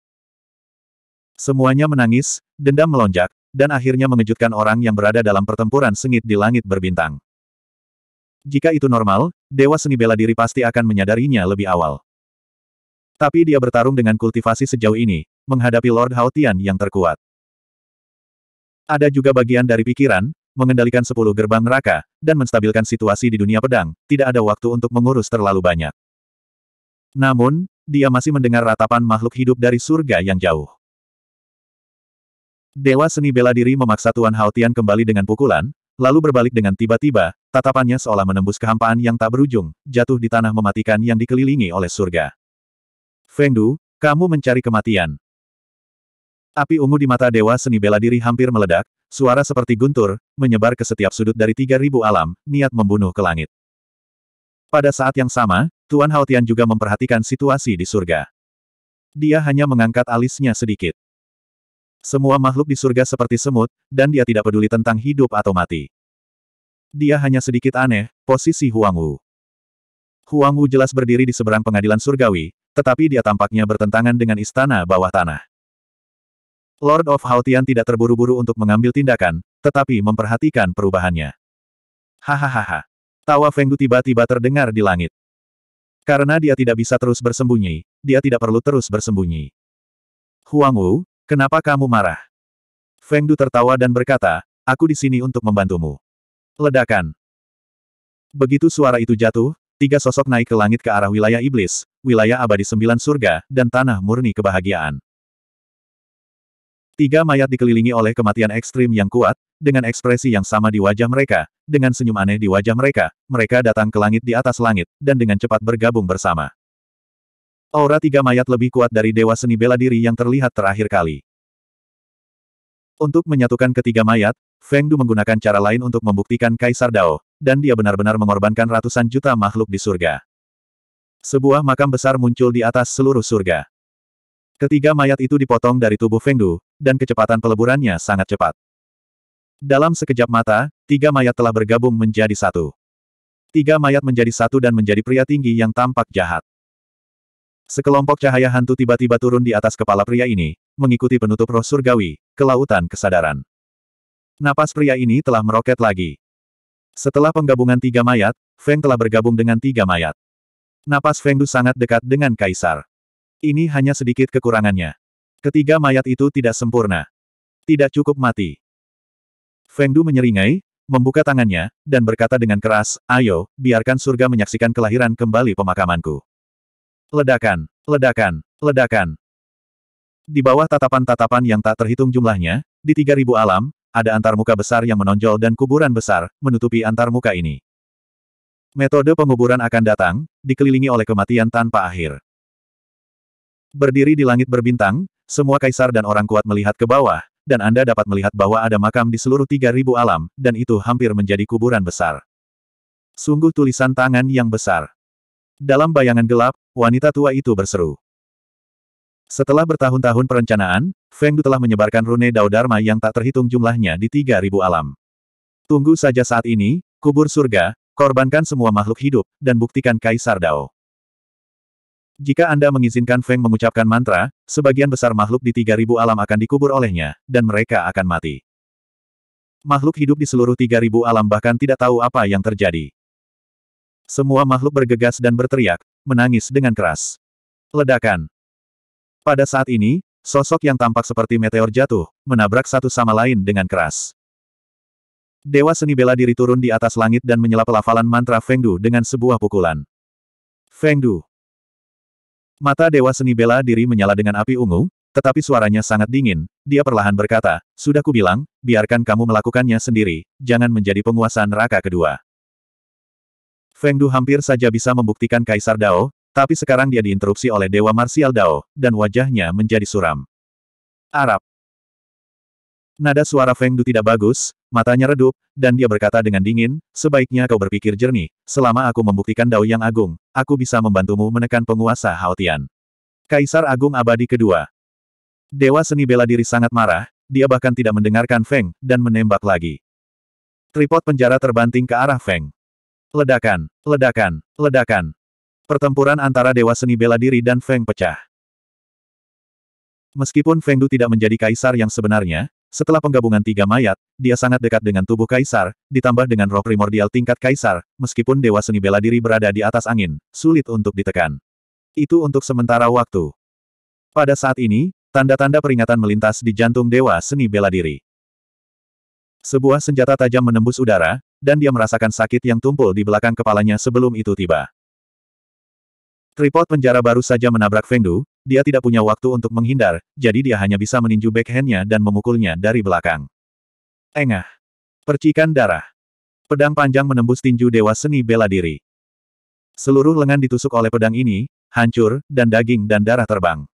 Semuanya menangis, dendam melonjak, dan akhirnya mengejutkan orang yang berada dalam pertempuran sengit di langit berbintang. Jika itu normal, Dewa Seni Bela Diri pasti akan menyadarinya lebih awal. Tapi dia bertarung dengan kultivasi sejauh ini, menghadapi Lord Haotian yang terkuat. Ada juga bagian dari pikiran, mengendalikan sepuluh gerbang neraka, dan menstabilkan situasi di dunia pedang, tidak ada waktu untuk mengurus terlalu banyak. Namun, dia masih mendengar ratapan makhluk hidup dari surga yang jauh. Dewa seni bela diri memaksa Tuan Haotian kembali dengan pukulan, lalu berbalik dengan tiba-tiba, tatapannya seolah menembus kehampaan yang tak berujung, jatuh di tanah mematikan yang dikelilingi oleh surga. Feng Du, kamu mencari kematian. Api ungu di mata Dewa Seni Bela Diri hampir meledak, suara seperti guntur, menyebar ke setiap sudut dari 3000 alam, niat membunuh ke langit. Pada saat yang sama, Tuan Haotian juga memperhatikan situasi di surga. Dia hanya mengangkat alisnya sedikit. Semua makhluk di surga seperti semut, dan dia tidak peduli tentang hidup atau mati. Dia hanya sedikit aneh, posisi Huang Wu. Huang Wu jelas berdiri di seberang pengadilan surgawi, tetapi dia tampaknya bertentangan dengan istana bawah tanah. Lord of Haotian tidak terburu-buru untuk mengambil tindakan, tetapi memperhatikan perubahannya. Hahaha. Tawa Fenggu tiba-tiba terdengar di langit. Karena dia tidak bisa terus bersembunyi, dia tidak perlu terus bersembunyi. Huang Wu, Kenapa kamu marah? Feng Du tertawa dan berkata, aku di sini untuk membantumu. Ledakan. Begitu suara itu jatuh, tiga sosok naik ke langit ke arah wilayah iblis, wilayah abadi sembilan surga, dan tanah murni kebahagiaan. Tiga mayat dikelilingi oleh kematian ekstrim yang kuat, dengan ekspresi yang sama di wajah mereka, dengan senyum aneh di wajah mereka, mereka datang ke langit di atas langit, dan dengan cepat bergabung bersama. Aura tiga mayat lebih kuat dari dewa seni bela diri yang terlihat terakhir kali. Untuk menyatukan ketiga mayat, Feng Du menggunakan cara lain untuk membuktikan Kaisar Dao, dan dia benar-benar mengorbankan ratusan juta makhluk di surga. Sebuah makam besar muncul di atas seluruh surga. Ketiga mayat itu dipotong dari tubuh Feng Du, dan kecepatan peleburannya sangat cepat. Dalam sekejap mata, tiga mayat telah bergabung menjadi satu. Tiga mayat menjadi satu dan menjadi pria tinggi yang tampak jahat. Sekelompok cahaya hantu tiba-tiba turun di atas kepala pria ini, mengikuti penutup roh surgawi, kelautan kesadaran. Napas pria ini telah meroket lagi. Setelah penggabungan tiga mayat, Feng telah bergabung dengan tiga mayat. Napas Feng Du sangat dekat dengan Kaisar. Ini hanya sedikit kekurangannya. Ketiga mayat itu tidak sempurna. Tidak cukup mati. Feng Du menyeringai, membuka tangannya, dan berkata dengan keras, Ayo, biarkan surga menyaksikan kelahiran kembali pemakamanku. Ledakan, ledakan, ledakan. Di bawah tatapan-tatapan yang tak terhitung jumlahnya, di 3000 alam, ada antarmuka besar yang menonjol dan kuburan besar, menutupi antarmuka ini. Metode penguburan akan datang, dikelilingi oleh kematian tanpa akhir. Berdiri di langit berbintang, semua kaisar dan orang kuat melihat ke bawah, dan Anda dapat melihat bahwa ada makam di seluruh 3000 alam, dan itu hampir menjadi kuburan besar. Sungguh tulisan tangan yang besar. Dalam bayangan gelap, wanita tua itu berseru. Setelah bertahun-tahun perencanaan, Feng Du telah menyebarkan rune Dao Dharma yang tak terhitung jumlahnya di 3.000 alam. Tunggu saja saat ini, kubur surga, korbankan semua makhluk hidup, dan buktikan Kaisar Dao. Jika Anda mengizinkan Feng mengucapkan mantra, sebagian besar makhluk di 3000 alam akan dikubur olehnya, dan mereka akan mati. Makhluk hidup di seluruh 3000 alam bahkan tidak tahu apa yang terjadi. Semua makhluk bergegas dan berteriak, menangis dengan keras. Ledakan. Pada saat ini, sosok yang tampak seperti meteor jatuh, menabrak satu sama lain dengan keras. Dewa seni bela diri turun di atas langit dan menyela pelafalan mantra Fengdu dengan sebuah pukulan. Fengdu. Mata dewa seni bela diri menyala dengan api ungu, tetapi suaranya sangat dingin, dia perlahan berkata, Sudah kubilang, biarkan kamu melakukannya sendiri, jangan menjadi penguasa neraka kedua. Feng Du hampir saja bisa membuktikan Kaisar Dao, tapi sekarang dia diinterupsi oleh Dewa Marsial Dao, dan wajahnya menjadi suram. Arab. Nada suara Feng Du tidak bagus, matanya redup, dan dia berkata dengan dingin, sebaiknya kau berpikir jernih, selama aku membuktikan Dao yang agung, aku bisa membantumu menekan penguasa Haotian. Kaisar Agung Abadi Kedua. Dewa seni bela diri sangat marah, dia bahkan tidak mendengarkan Feng, dan menembak lagi. Tripod penjara terbanting ke arah Feng. Ledakan, ledakan, ledakan. Pertempuran antara Dewa Seni Bela Diri dan Feng pecah. Meskipun Feng Du tidak menjadi kaisar yang sebenarnya, setelah penggabungan tiga mayat, dia sangat dekat dengan tubuh kaisar, ditambah dengan roh primordial tingkat kaisar, meskipun dewa seni bela diri berada di atas angin, sulit untuk ditekan. Itu untuk sementara waktu. Pada saat ini, tanda-tanda peringatan melintas di jantung dewa seni bela diri. Sebuah senjata tajam menembus udara, dan dia merasakan sakit yang tumpul di belakang kepalanya sebelum itu tiba. Tripod penjara baru saja menabrak Fengdu, dia tidak punya waktu untuk menghindar, jadi dia hanya bisa meninju backhandnya dan memukulnya dari belakang. Engah. Percikan darah. Pedang panjang menembus tinju Dewa Seni Bela Diri. Seluruh lengan ditusuk oleh pedang ini, hancur, dan daging dan darah terbang.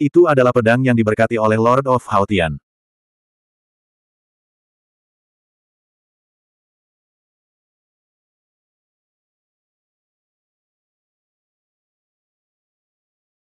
Itu adalah pedang yang diberkati oleh Lord of Haotian.